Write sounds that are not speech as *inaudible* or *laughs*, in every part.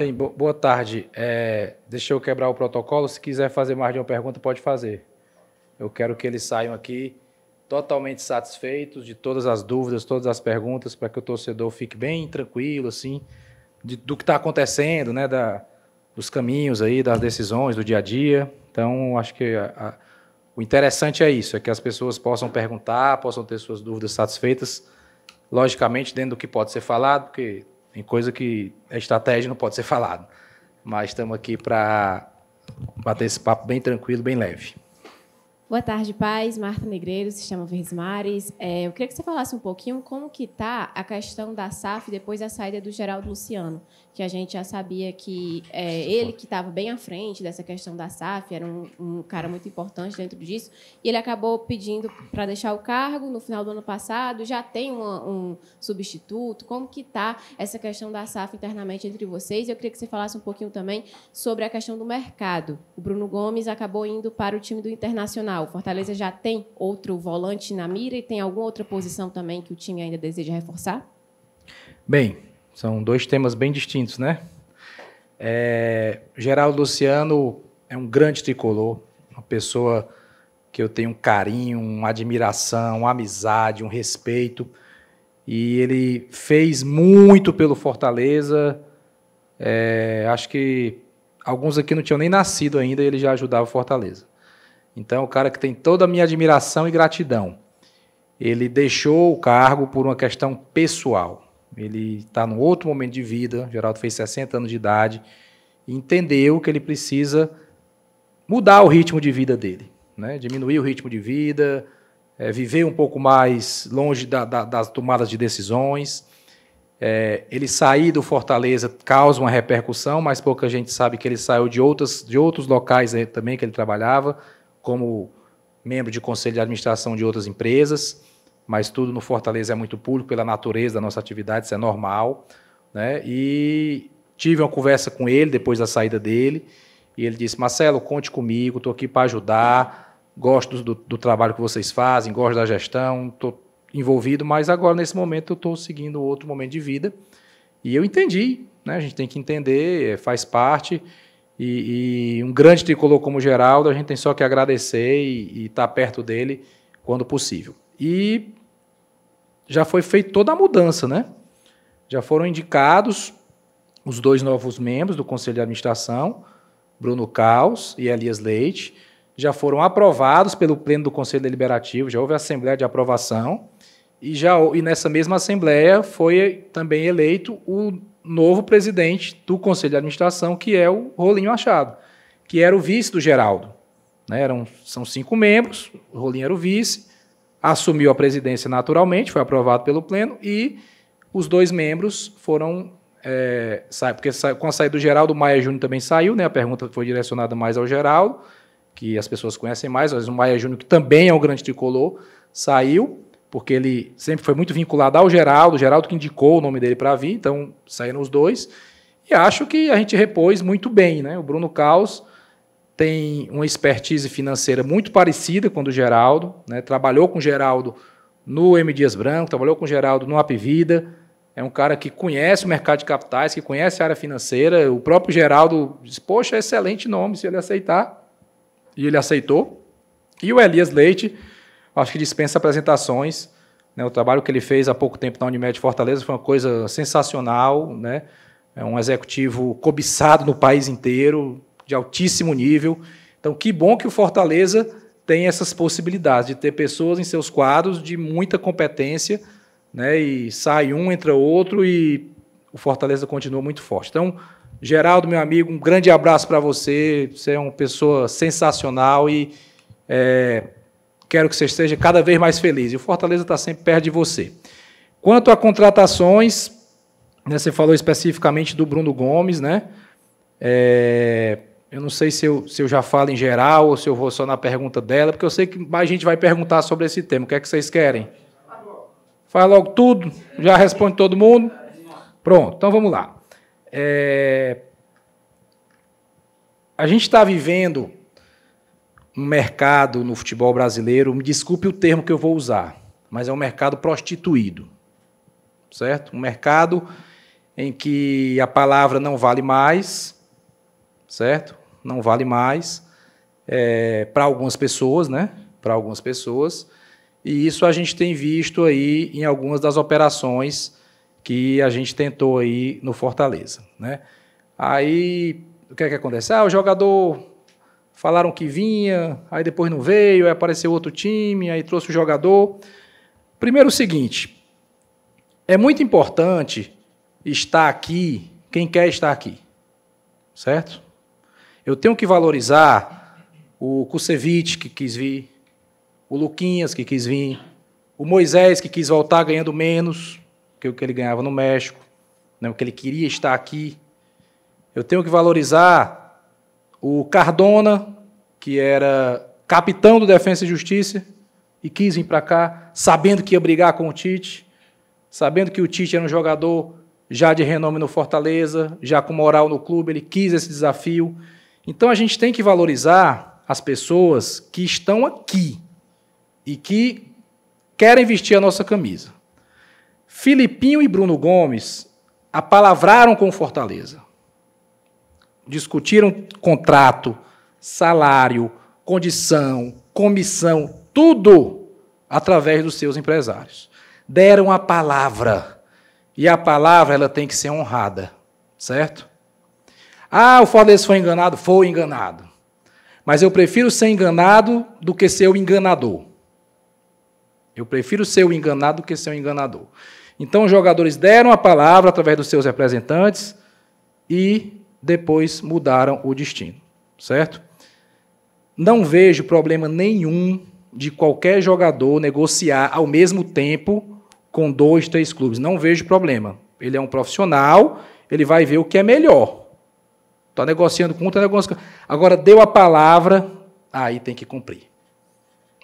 Bem, boa tarde. É, deixa eu quebrar o protocolo. Se quiser fazer mais de uma pergunta, pode fazer. Eu quero que eles saiam aqui totalmente satisfeitos de todas as dúvidas, todas as perguntas, para que o torcedor fique bem tranquilo, assim, de, do que está acontecendo, né, da, dos caminhos aí, das decisões, do dia a dia. Então, acho que a, a, o interessante é isso, é que as pessoas possam perguntar, possam ter suas dúvidas satisfeitas, logicamente dentro do que pode ser falado, porque tem coisa que a estratégia não pode ser falada. Mas estamos aqui para bater esse papo bem tranquilo, bem leve. Boa tarde, Paz. Marta Negreiro, se Verdes Mares. É, eu queria que você falasse um pouquinho como que está a questão da SAF depois da saída do Geraldo Luciano que a gente já sabia que é, ele que estava bem à frente dessa questão da SAF, era um, um, cara muito importante dentro disso, e ele acabou pedindo para deixar o cargo no final do ano passado, já tem um substituto, como que está essa questão da SAF internamente entre vocês? Eu queria que você falasse um pouquinho também sobre a questão do mercado. O Bruno Gomes acabou indo para o time do Internacional, o Fortaleza já tem outro volante na mira e tem alguma outra posição também que o time ainda deseja reforçar? Bem, são dois temas bem distintos, né? É, Geraldo Luciano é um grande tricolor, uma pessoa que eu tenho um carinho, uma admiração, uma amizade, um respeito. E ele fez muito pelo Fortaleza. É, acho que alguns aqui não tinham nem nascido ainda e ele já ajudava o Fortaleza. Então, o é cara que tem toda a minha admiração e gratidão. Ele deixou o cargo por uma questão pessoal ele está num outro momento de vida, Geraldo fez 60 anos de idade, e entendeu que ele precisa mudar o ritmo de vida dele, né? diminuir o ritmo de vida, é, viver um pouco mais longe da, da, das tomadas de decisões. É, ele sair do Fortaleza causa uma repercussão, mas pouca gente sabe que ele saiu de, outras, de outros locais também que ele trabalhava, como membro de conselho de administração de outras empresas mas tudo no Fortaleza é muito público, pela natureza da nossa atividade, isso é normal. Né? E tive uma conversa com ele depois da saída dele, e ele disse: Marcelo, conte comigo, estou aqui para ajudar, gosto do, do, trabalho que vocês fazem, gosto da gestão, estou envolvido, mas agora, nesse momento, eu estou seguindo outro momento de vida. E eu entendi, né? a gente tem que entender, é, faz parte. E, e um grande tricolor como Geraldo, a gente tem só que agradecer e estar tá perto dele quando possível. E já foi feita toda a mudança, né? Já foram indicados os dois novos membros do Conselho de Administração, Bruno Caos e Elias Leite, já foram aprovados pelo Pleno do Conselho Deliberativo, já houve Assembleia de aprovação, e, já, e nessa mesma Assembleia foi também eleito o novo presidente do Conselho de Administração, que é o Rolinho Machado, que era o vice do Geraldo. Né? Eram, são cinco membros, o Rolinho era o vice, assumiu a presidência naturalmente, foi aprovado pelo Pleno, e os dois membros foram. É, sai, porque sai, com a saída do Geraldo, Maia Júnior também saiu, né? A pergunta foi direcionada mais ao Geraldo, que as pessoas conhecem mais, mas o Maia Júnior, que também é um grande tricolor, saiu, porque ele sempre foi muito vinculado ao Geraldo, o Geraldo que indicou o nome dele para vir, então saíram os dois. E acho que a gente repôs muito bem, né? O Bruno Caos tem uma expertise financeira muito parecida com a do Geraldo, né? trabalhou com o Geraldo no M. Dias Branco, trabalhou com o Geraldo no Apivida, é um cara que conhece o mercado de capitais, que conhece a área financeira, o próprio Geraldo disse, poxa, excelente nome, se ele aceitar, e ele aceitou, e o Elias Leite, acho que dispensa apresentações, né? o trabalho que ele fez há pouco tempo na Unimed Fortaleza foi uma coisa sensacional, né? é um executivo cobiçado no país inteiro, de altíssimo nível. Então, que bom que o Fortaleza tem essas possibilidades de ter pessoas em seus quadros de muita competência, né? E sai um, entra outro e o Fortaleza continua muito forte. Então, Geraldo, meu amigo, um grande abraço para você. Você é uma pessoa sensacional e é, quero que você esteja cada vez mais feliz. E o Fortaleza está sempre perto de você. Quanto a contratações, né, você falou especificamente do Bruno Gomes, né? É, eu não sei se eu, se eu já falo em geral ou se eu vou só na pergunta dela, porque eu sei que mais gente vai perguntar sobre esse tema. O que é que vocês querem? Fala logo tudo, já responde todo mundo. Pronto, então vamos lá. É... A gente está vivendo um mercado no futebol brasileiro, me desculpe o termo que eu vou usar, mas é um mercado prostituído, certo? Um mercado em que a palavra não vale mais, certo? não vale mais é, para algumas pessoas, né? Para algumas pessoas. E isso a gente tem visto aí em algumas das operações que a gente tentou aí no Fortaleza, né? Aí o que é que acontece? Ah, o jogador falaram que vinha, aí depois não veio, aí apareceu outro time, aí trouxe o jogador. Primeiro o seguinte, é muito importante estar aqui quem quer estar aqui. Certo? Eu tenho que valorizar o Kusevich, que quis vir, o Luquinhas, que quis vir, o Moisés, que quis voltar ganhando menos que o que ele ganhava no México, né, o que ele queria estar aqui. Eu tenho que valorizar o Cardona, que era capitão do Defensa e Justiça e quis vir para cá, sabendo que ia brigar com o Tite, sabendo que o Tite era um jogador já de renome no Fortaleza, já com moral no clube, ele quis esse desafio. Então a gente tem que valorizar as pessoas que estão aqui e que querem vestir a nossa camisa. Filipinho e Bruno Gomes apalavraram com Fortaleza. Discutiram contrato, salário, condição, comissão, tudo através dos seus empresários. Deram a palavra. E a palavra ela tem que ser honrada, certo? Ah, o Fortaleza foi enganado? Foi enganado. Mas eu prefiro ser enganado do que ser o enganador. Eu prefiro ser o enganado do que ser o enganador. Então, os jogadores deram a palavra através dos seus representantes e depois mudaram o destino, certo? Não vejo problema nenhum de qualquer jogador negociar ao mesmo tempo com dois, três clubes. Não vejo problema. Ele é um profissional, ele vai ver o que é melhor. Está negociando com um, está negociando Agora, deu a palavra, aí tem que cumprir.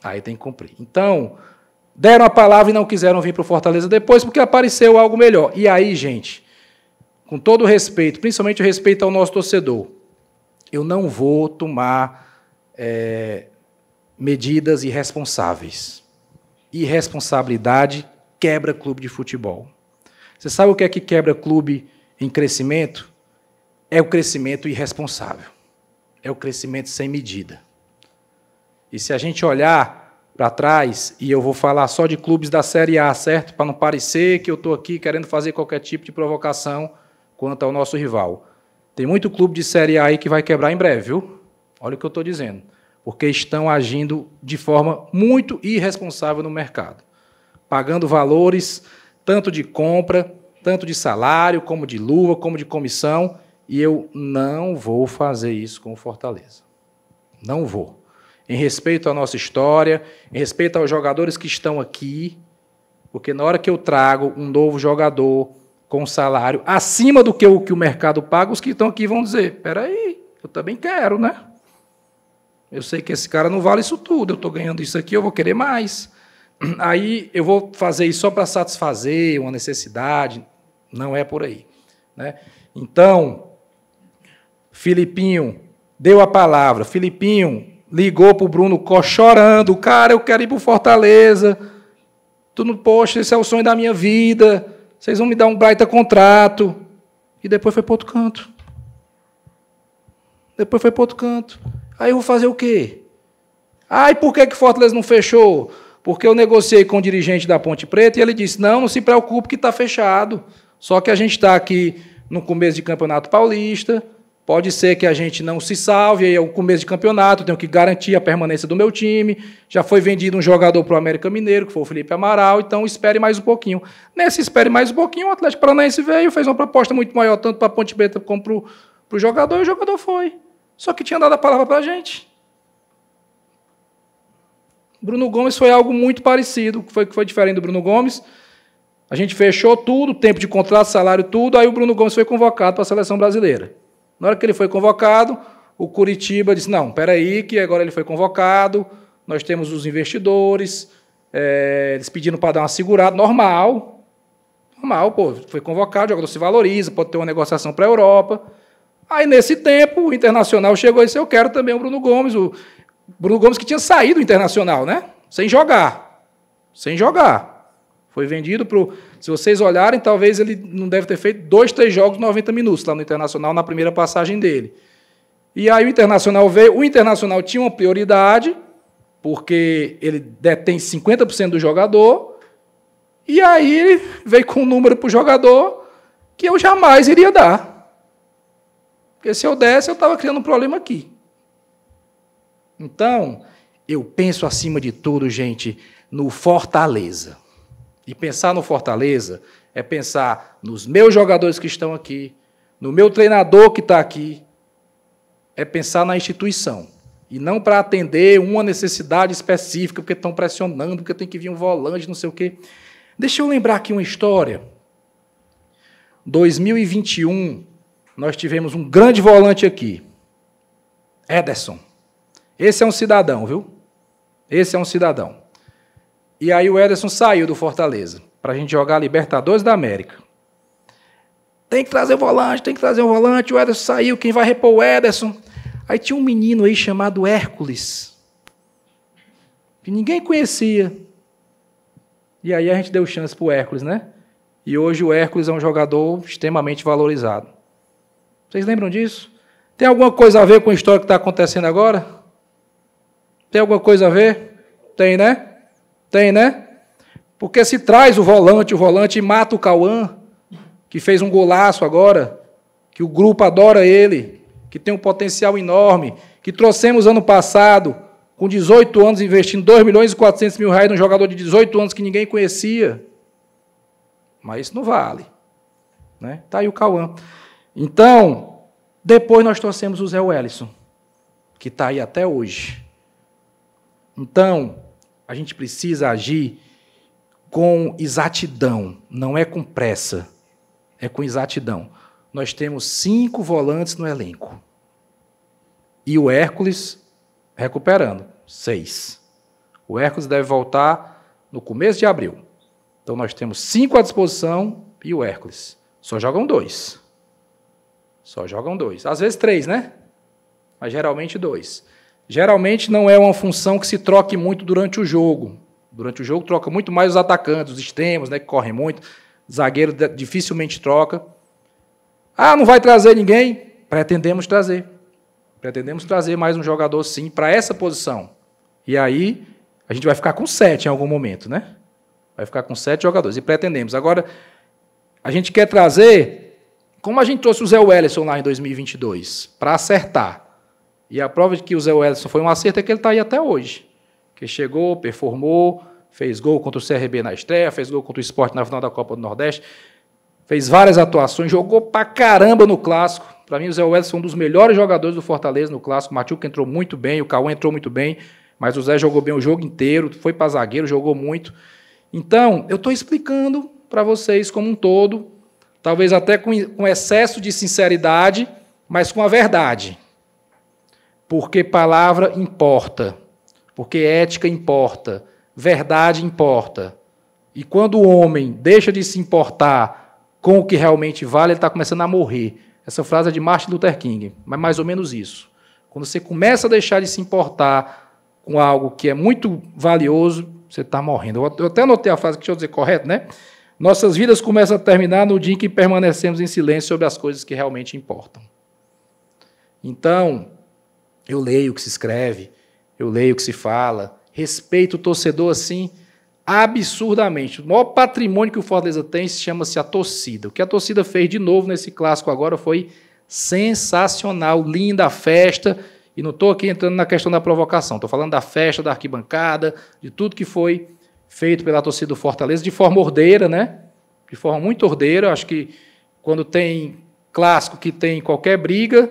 Aí tem que cumprir. Então, deram a palavra e não quiseram vir para o Fortaleza depois porque apareceu algo melhor. E aí, gente, com todo o respeito, principalmente o respeito ao nosso torcedor, eu não vou tomar é, medidas irresponsáveis. Irresponsabilidade quebra clube de futebol. Você sabe o que é que quebra clube em crescimento? é o crescimento irresponsável, é o crescimento sem medida. E se a gente olhar para trás, e eu vou falar só de clubes da Série A, certo? Para não parecer que eu estou aqui querendo fazer qualquer tipo de provocação quanto ao nosso rival. Tem muito clube de Série A aí que vai quebrar em breve, viu? Olha o que eu estou dizendo. Porque estão agindo de forma muito irresponsável no mercado, pagando valores tanto de compra, tanto de salário, como de luva, como de comissão, e eu não vou fazer isso com o Fortaleza. Não vou. Em respeito à nossa história, em respeito aos jogadores que estão aqui, porque na hora que eu trago um novo jogador com salário acima do que o que o mercado paga, os que estão aqui vão dizer: peraí, eu também quero, né? Eu sei que esse cara não vale isso tudo, eu estou ganhando isso aqui, eu vou querer mais. *clears throat* Aí eu vou fazer isso só para satisfazer uma necessidade. Não é por aí. Né? Então, Filipinho deu a palavra. Filipinho ligou para o Bruno Costa chorando. Cara, eu quero ir para Fortaleza. Tudo, poxa, esse é o sonho da minha vida. Vocês vão me dar um baita contrato. E depois foi para outro canto. Depois foi para outro canto. Aí eu vou fazer o quê? Ai, por que, que Fortaleza não fechou? Porque eu negociei com o dirigente da Ponte Preta e ele disse: não, não se preocupe que está fechado. Só que a gente está aqui no começo de Campeonato Paulista, Pode ser que a gente não se salve, aí é o começo de campeonato, tenho que garantir a permanência do meu time. Já foi vendido um jogador para o América Mineiro, que foi o Felipe Amaral, então espere mais um pouquinho. Nesse espere mais um pouquinho, o Atlético Paranaense veio, fez uma proposta muito maior, tanto para a Ponte Preta como para o jogador, e o jogador foi. Só que tinha dado a palavra para a gente. Bruno Gomes foi algo muito parecido, foi, que foi diferente do Bruno Gomes. A gente fechou tudo, tempo de contrato, salário, tudo, aí o Bruno Gomes foi convocado para a seleção brasileira. Na hora que ele foi convocado, o Curitiba disse: não, peraí, que agora ele foi convocado, nós temos os investidores, é, eles pedindo para dar uma segurada, normal. Normal, pô, foi convocado, o jogador se valoriza, pode ter uma negociação para a Europa. Aí, nesse tempo, o Internacional chegou e disse: Eu quero também o Bruno Gomes. O Bruno Gomes que tinha saído do Internacional, né? Sem jogar. Sem jogar. Foi vendido para. Se vocês olharem, talvez ele não deve ter feito dois, três jogos 90 minutos lá no Internacional, na primeira passagem dele. E aí o Internacional veio. O Internacional tinha uma prioridade, porque ele detém 50% do jogador. E aí ele veio com um número para o jogador que eu jamais iria dar. Porque se eu desse, eu estava criando um problema aqui. Então, eu penso acima de tudo, gente, no Fortaleza. E pensar no Fortaleza é pensar nos meus jogadores que estão aqui, no meu treinador que está aqui, é pensar na instituição. E não para atender uma necessidade específica, porque estão pressionando, porque tem que vir um volante, não sei o quê. Deixa eu lembrar aqui uma história. 2021, nós tivemos um grande volante aqui. Ederson. Esse é um cidadão, viu? Esse é um cidadão. E aí o Ederson saiu do Fortaleza para a gente jogar a Libertadores da América. Tem que trazer o volante, tem que trazer o volante. O Ederson saiu, quem vai repor o Ederson? Aí tinha um menino aí chamado Hércules, que ninguém conhecia. E aí a gente deu chance para o Hércules, né? E hoje o Hércules é um jogador extremamente valorizado. Vocês lembram disso? Tem alguma coisa a ver com a história que está acontecendo agora? Tem alguma coisa a ver? Tem, né? Tem, né? Porque se traz o volante, o volante mata o Cauã, que fez um golaço agora, que o grupo adora ele, que tem um potencial enorme, que trouxemos ano passado, com 18 anos, investindo 2 milhões e 400 mil reais num jogador de 18 anos que ninguém conhecia. Mas isso não vale. Né? Tá aí o Cauã. Então, depois nós trouxemos o Zé Wellison, que está aí até hoje. Então, a gente precisa agir com exatidão, não é com pressa, é com exatidão. Nós temos cinco volantes no elenco. E o Hércules recuperando, seis. O Hércules deve voltar no começo de abril. Então nós temos cinco à disposição e o Hércules. Só jogam dois. Só jogam dois. Às vezes três, né? Mas geralmente dois. Geralmente não é uma função que se troque muito durante o jogo. Durante o jogo troca muito mais os atacantes, os extremos, né, que correm muito. Zagueiro dificilmente troca. Ah, não vai trazer ninguém? Pretendemos trazer. Pretendemos trazer mais um jogador sim para essa posição. E aí a gente vai ficar com sete em algum momento, né? Vai ficar com sete jogadores e pretendemos. Agora a gente quer trazer, como a gente trouxe o Zé Wellison lá em 2022, para acertar. E a prova de que o Zé Wellison foi um acerto é que ele está aí até hoje. Que chegou, performou, fez gol contra o CRB na estreia, fez gol contra o Sport na final da Copa do Nordeste, fez várias atuações, jogou pra caramba no Clássico. Para mim, o Zé Wellison é um dos melhores jogadores do Fortaleza no Clássico. O Machuca entrou muito bem, o Cauã entrou muito bem, mas o Zé jogou bem o jogo inteiro, foi para zagueiro, jogou muito. Então, eu estou explicando para vocês como um todo, talvez até com, com excesso de sinceridade, mas com a verdade porque palavra importa, porque ética importa, verdade importa. E quando o homem deixa de se importar com o que realmente vale, ele está começando a morrer. Essa frase é de Martin Luther King, mas mais ou menos isso. Quando você começa a deixar de se importar com algo que é muito valioso, você está morrendo. Eu até anotei a frase que deixa eu dizer correto, né? Nossas vidas começam a terminar no dia em que permanecemos em silêncio sobre as coisas que realmente importam. Então, eu leio o que se escreve, eu leio o que se fala, respeito o torcedor assim absurdamente. O maior patrimônio que o Fortaleza tem chama-se a torcida. O que a torcida fez de novo nesse clássico agora foi sensacional, linda a festa. E não estou aqui entrando na questão da provocação, estou falando da festa, da arquibancada, de tudo que foi feito pela torcida do Fortaleza, de forma ordeira, né? De forma muito ordeira. Acho que quando tem clássico que tem qualquer briga,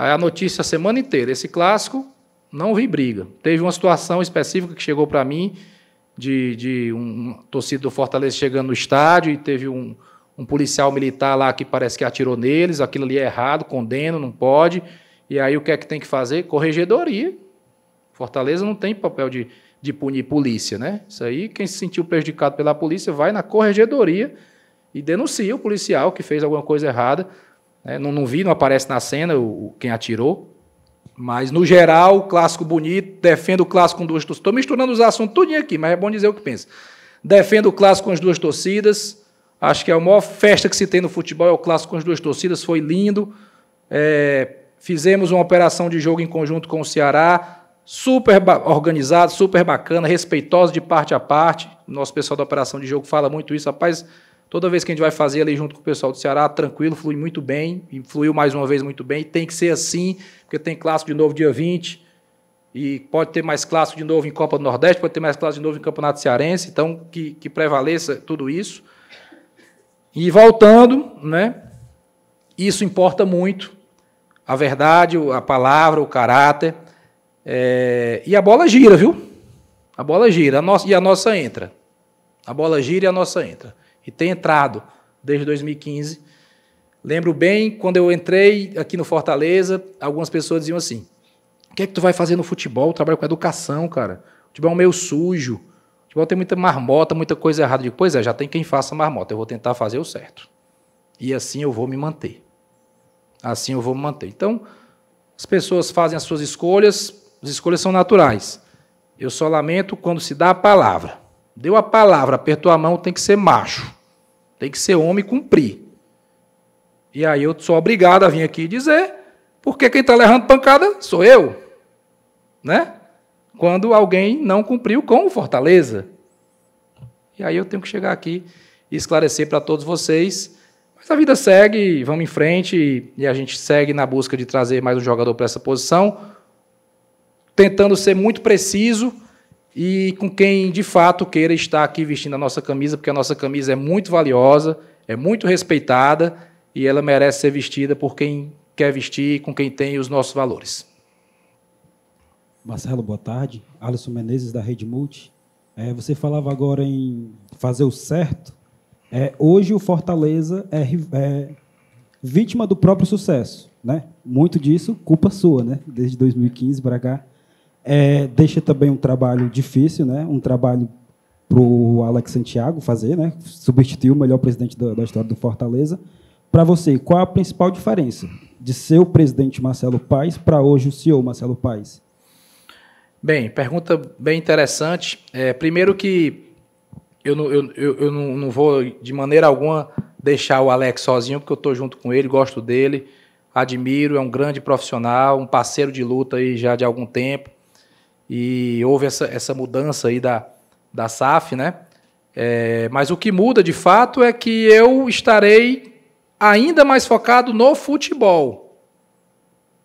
a notícia a semana inteira. Esse clássico não vi briga. Teve uma situação específica que chegou para mim de, de um torcido do Fortaleza chegando no estádio e teve um, um policial militar lá que parece que atirou neles, aquilo ali é errado, condeno, não pode. E aí o que é que tem que fazer? Corregedoria. Fortaleza não tem papel de, de punir polícia, né? Isso aí, quem se sentiu prejudicado pela polícia vai na corregedoria e denuncia o policial que fez alguma coisa errada né? Não, não, vi, não aparece na cena o, quem atirou. Mas, no geral, clássico bonito, defendo o clássico com duas torcidas. Estou misturando os assuntos tudinho aqui, mas é bom dizer o que penso. Defendo o clássico com as duas torcidas. Acho que é a maior festa que se tem no futebol, é o clássico com as duas torcidas, foi lindo. É, fizemos uma operação de jogo em conjunto com o Ceará, super organizado, super bacana, respeitoso de parte a parte. Nosso pessoal da operação de jogo fala muito isso, rapaz. Toda vez que a gente vai fazer ali junto com o pessoal do Ceará, tranquilo, flui muito bem, fluiu mais uma vez muito bem, tem que ser assim, porque tem clássico de novo dia 20, e pode ter mais clássico de novo em Copa do Nordeste, pode ter mais clássico de novo em Campeonato Cearense, então que, que prevaleça tudo isso. E voltando, né, isso importa muito, a verdade, a palavra, o caráter, é, e a bola gira, viu? A bola gira a nossa, e a nossa entra. A bola gira e a nossa entra e tem entrado desde 2015. Lembro bem quando eu entrei aqui no Fortaleza, algumas pessoas diziam assim: o que é que tu vai fazer no futebol? Eu trabalho com educação, cara. O futebol é um meio sujo. O futebol tem muita marmota, muita coisa errada. Eu digo, pois é, já tem quem faça marmota. Eu vou tentar fazer o certo. E assim eu vou me manter. Assim eu vou me manter. Então, as pessoas fazem as suas escolhas, as escolhas são naturais. Eu só lamento quando se dá a palavra. Deu a palavra, apertou a mão, tem que ser macho. Tem que ser homem e cumprir. E aí eu sou obrigado a vir aqui dizer, porque quem está levando pancada sou eu. Né? Quando alguém não cumpriu com o Fortaleza. E aí eu tenho que chegar aqui e esclarecer para todos vocês. Mas a vida segue, vamos em frente e a gente segue na busca de trazer mais um jogador para essa posição, tentando ser muito preciso e com quem de fato queira estar aqui vestindo a nossa camisa, porque a nossa camisa é muito valiosa, é muito respeitada e ela merece ser vestida por quem quer vestir, com quem tem os nossos valores. Marcelo, boa tarde. Alisson Menezes, da Rede Multi. É, você falava agora em fazer o certo. É, hoje o Fortaleza é, é, vítima do próprio sucesso. Né? Muito disso, culpa sua, né? desde 2015 para cá. É, deixa também um trabalho difícil, né? um trabalho para o Alex Santiago fazer, né? substituir o melhor presidente da, da história do Fortaleza. Para você, qual a principal diferença de ser o presidente Marcelo Paes para hoje o CEO Marcelo Paes? Bem, pergunta bem interessante. É, primeiro que eu, não, eu, eu não, não vou de maneira alguma deixar o Alex sozinho, porque eu estou junto com ele, gosto dele, admiro, é um grande profissional, um parceiro de luta aí já de algum tempo e houve essa, essa mudança aí da, da SAF, né? É, mas o que muda de fato é que eu estarei ainda mais focado no futebol.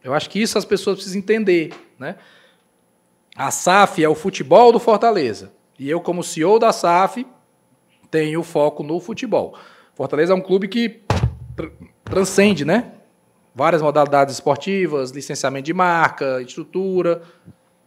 Eu acho que isso as pessoas precisam entender, né? A SAF é o futebol do Fortaleza. E eu, como CEO da SAF, tenho foco no futebol. Fortaleza é um clube que tr transcende, né? Várias modalidades esportivas, licenciamento de marca, estrutura,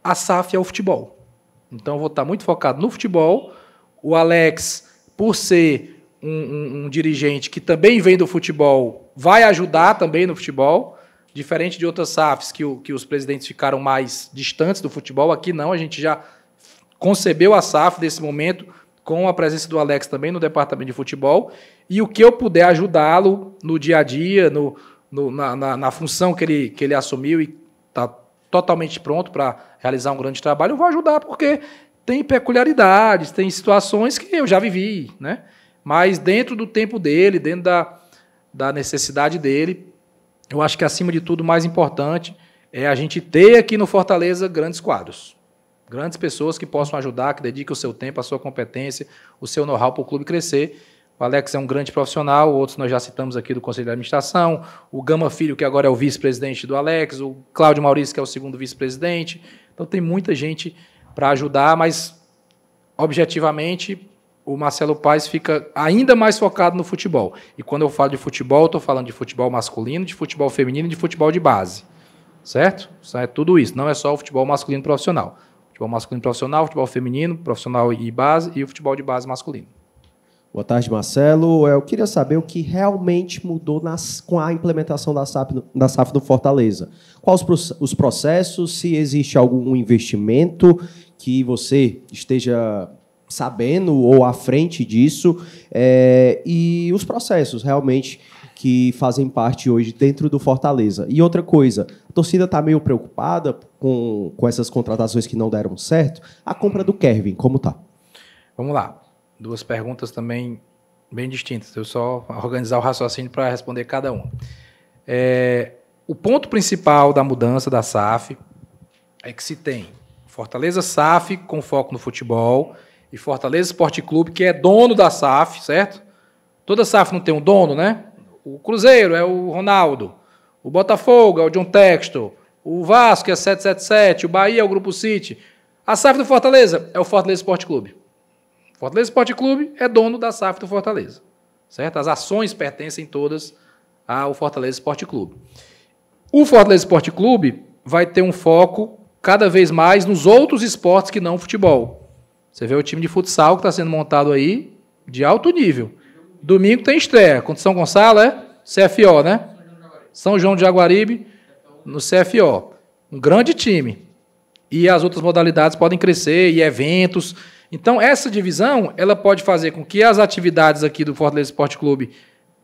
a SAF é o futebol. Então eu vou estar muito focado no futebol. O Alex, por ser um, um, um dirigente que também vem do futebol, vai ajudar também no futebol. Diferente de outras SAFs que, o, que os presidentes ficaram mais distantes do futebol, aqui não, a gente já concebeu a SAF desse momento com a presença do Alex também no departamento de futebol. E o que eu puder ajudá-lo no dia a dia, no, no na, na, na, função que ele, que ele assumiu e está totalmente pronto para realizar um grande trabalho, eu vou ajudar, porque tem peculiaridades, tem situações que eu já vivi, né? Mas dentro do tempo dele, dentro da, da necessidade dele, eu acho que acima de tudo o mais importante é a gente ter aqui no Fortaleza grandes quadros. Grandes pessoas que possam ajudar, que dediquem o seu tempo, a sua competência, o seu know-how para o clube crescer. O Alex é um grande profissional, outros nós já citamos aqui do Conselho de Administração, o Gama Filho, que agora é o vice-presidente do Alex, o Cláudio Maurício, que é o segundo vice-presidente. Então tem muita gente para ajudar, mas objetivamente o Marcelo Paes fica ainda mais focado no futebol. E quando eu falo de futebol, estou falando de futebol masculino, de futebol feminino e de futebol de base. Certo? Isso é tudo isso, não é só o futebol masculino profissional. Futebol masculino profissional, futebol feminino, profissional e base e o futebol de base masculino. Boa tarde, Marcelo. É, eu queria saber o que realmente mudou nas, com a implementação da SAF, da SAF do Fortaleza. Quais os, os processos, se existe algum investimento que você esteja sabendo ou à frente disso, é, e os processos realmente que fazem parte hoje dentro do Fortaleza. E outra coisa, a torcida está meio preocupada com, com essas contratações que não deram certo. A compra do Kevin, como tá? Vamos lá duas perguntas também bem distintas. Eu só organizar o raciocínio para responder cada uma. É, o ponto principal da mudança da SAF é que se tem Fortaleza SAF com foco no futebol e Fortaleza Esporte Clube, que é dono da SAF, certo? Toda SAF não tem um dono, né? O Cruzeiro é o Ronaldo, o Botafogo é o John Textor, o Vasco é 777, o Bahia é o Grupo City. A SAF do Fortaleza é o Fortaleza Esporte Clube. Fortaleza Esporte Clube é dono da SAF do Fortaleza. Certo? As ações pertencem todas ao Fortaleza Esporte Clube. O Fortaleza Esporte Clube vai ter um foco cada vez mais nos outros esportes que não futebol. Você vê o time de futsal que está sendo montado aí de alto nível. Domingo tem estreia contra São Gonçalo, é? CFO, né? São João de Jaguaribe no CFO. Um grande time. E as outras modalidades podem crescer, e eventos. Então, essa divisão ela pode fazer com que as atividades aqui do Fortaleza Esporte Clube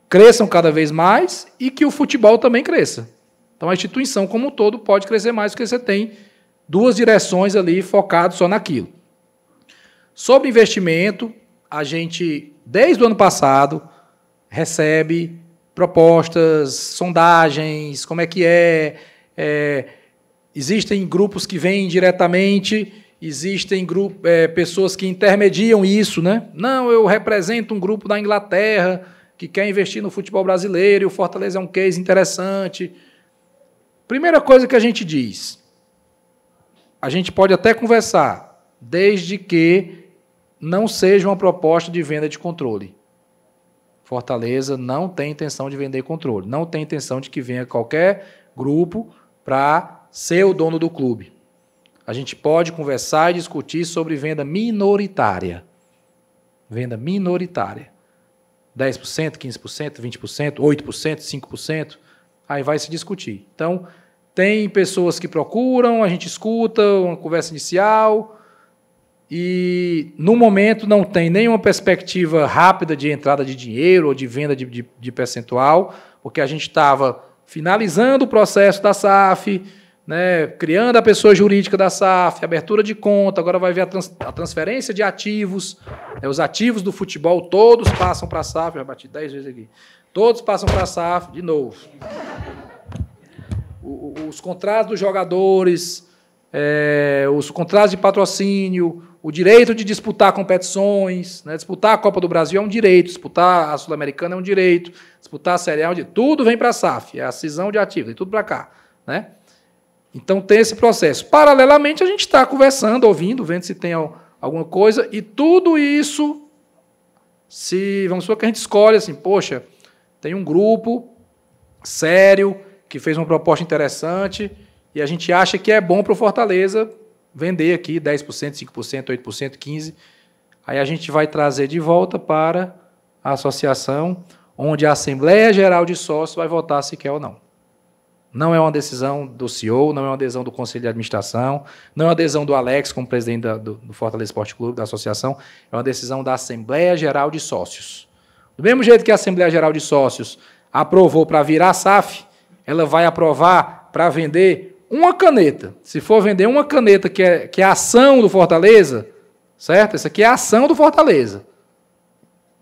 cresçam cada vez mais e que o futebol também cresça. Então, a instituição como um todo pode crescer mais, porque você tem duas direções ali focadas só naquilo. Sobre investimento, a gente, desde o ano passado, recebe propostas, sondagens, como é que é, é existem grupos que vêm diretamente existem grupo, é, pessoas que intermediam isso, né? Não, eu represento um grupo da Inglaterra que quer investir no futebol brasileiro e o Fortaleza é um case interessante. Primeira coisa que a gente diz, a gente pode até conversar, desde que não seja uma proposta de venda de controle. Fortaleza não tem intenção de vender controle, não tem intenção de que venha qualquer grupo para ser o dono do clube. A gente pode conversar e discutir sobre venda minoritária. Venda minoritária. 10%, 15%, 20%, 8%, 5%. Aí vai se discutir. Então, tem pessoas que procuram, a gente escuta, uma conversa inicial. E no momento não tem nenhuma perspectiva rápida de entrada de dinheiro ou de venda de, de, de percentual, porque a gente estava finalizando o processo da SAF né, criando a pessoa jurídica da SAF, abertura de conta, agora vai ver a, trans, a transferência de ativos. Né, os ativos do futebol todos passam para a SAF. Já bati 10 vezes aqui. Todos passam para a SAF, de novo. O, o, os contratos dos jogadores, é, os contratos de patrocínio, o direito de disputar competições, né, disputar a Copa do Brasil é um direito, disputar a Sul-Americana é um direito, disputar a Série A é um direito. Tudo vem para a SAF, é a cisão de ativos, vem tudo para cá. Né? Então tem esse processo. Paralelamente, a gente está conversando, ouvindo, vendo se tem alguma coisa, e tudo isso, se vamos supor que a gente escolhe assim, poxa, tem um grupo sério que fez uma proposta interessante e a gente acha que é bom para o Fortaleza vender aqui 10%, 5%, 8%, 15%. Aí a gente vai trazer de volta para a associação, onde a Assembleia Geral de Sócios vai votar se quer ou não. Não é uma decisão do CEO, não é uma decisão do Conselho de Administração, não é uma decisão do Alex como presidente do, do, Fortaleza Esporte Clube, da associação, é uma decisão da Assembleia Geral de Sócios. Do mesmo jeito que a Assembleia Geral de Sócios aprovou para virar SAF, ela vai aprovar para vender uma caneta. Se for vender uma caneta que é, que é ação do Fortaleza, certo? Isso aqui é ação do Fortaleza.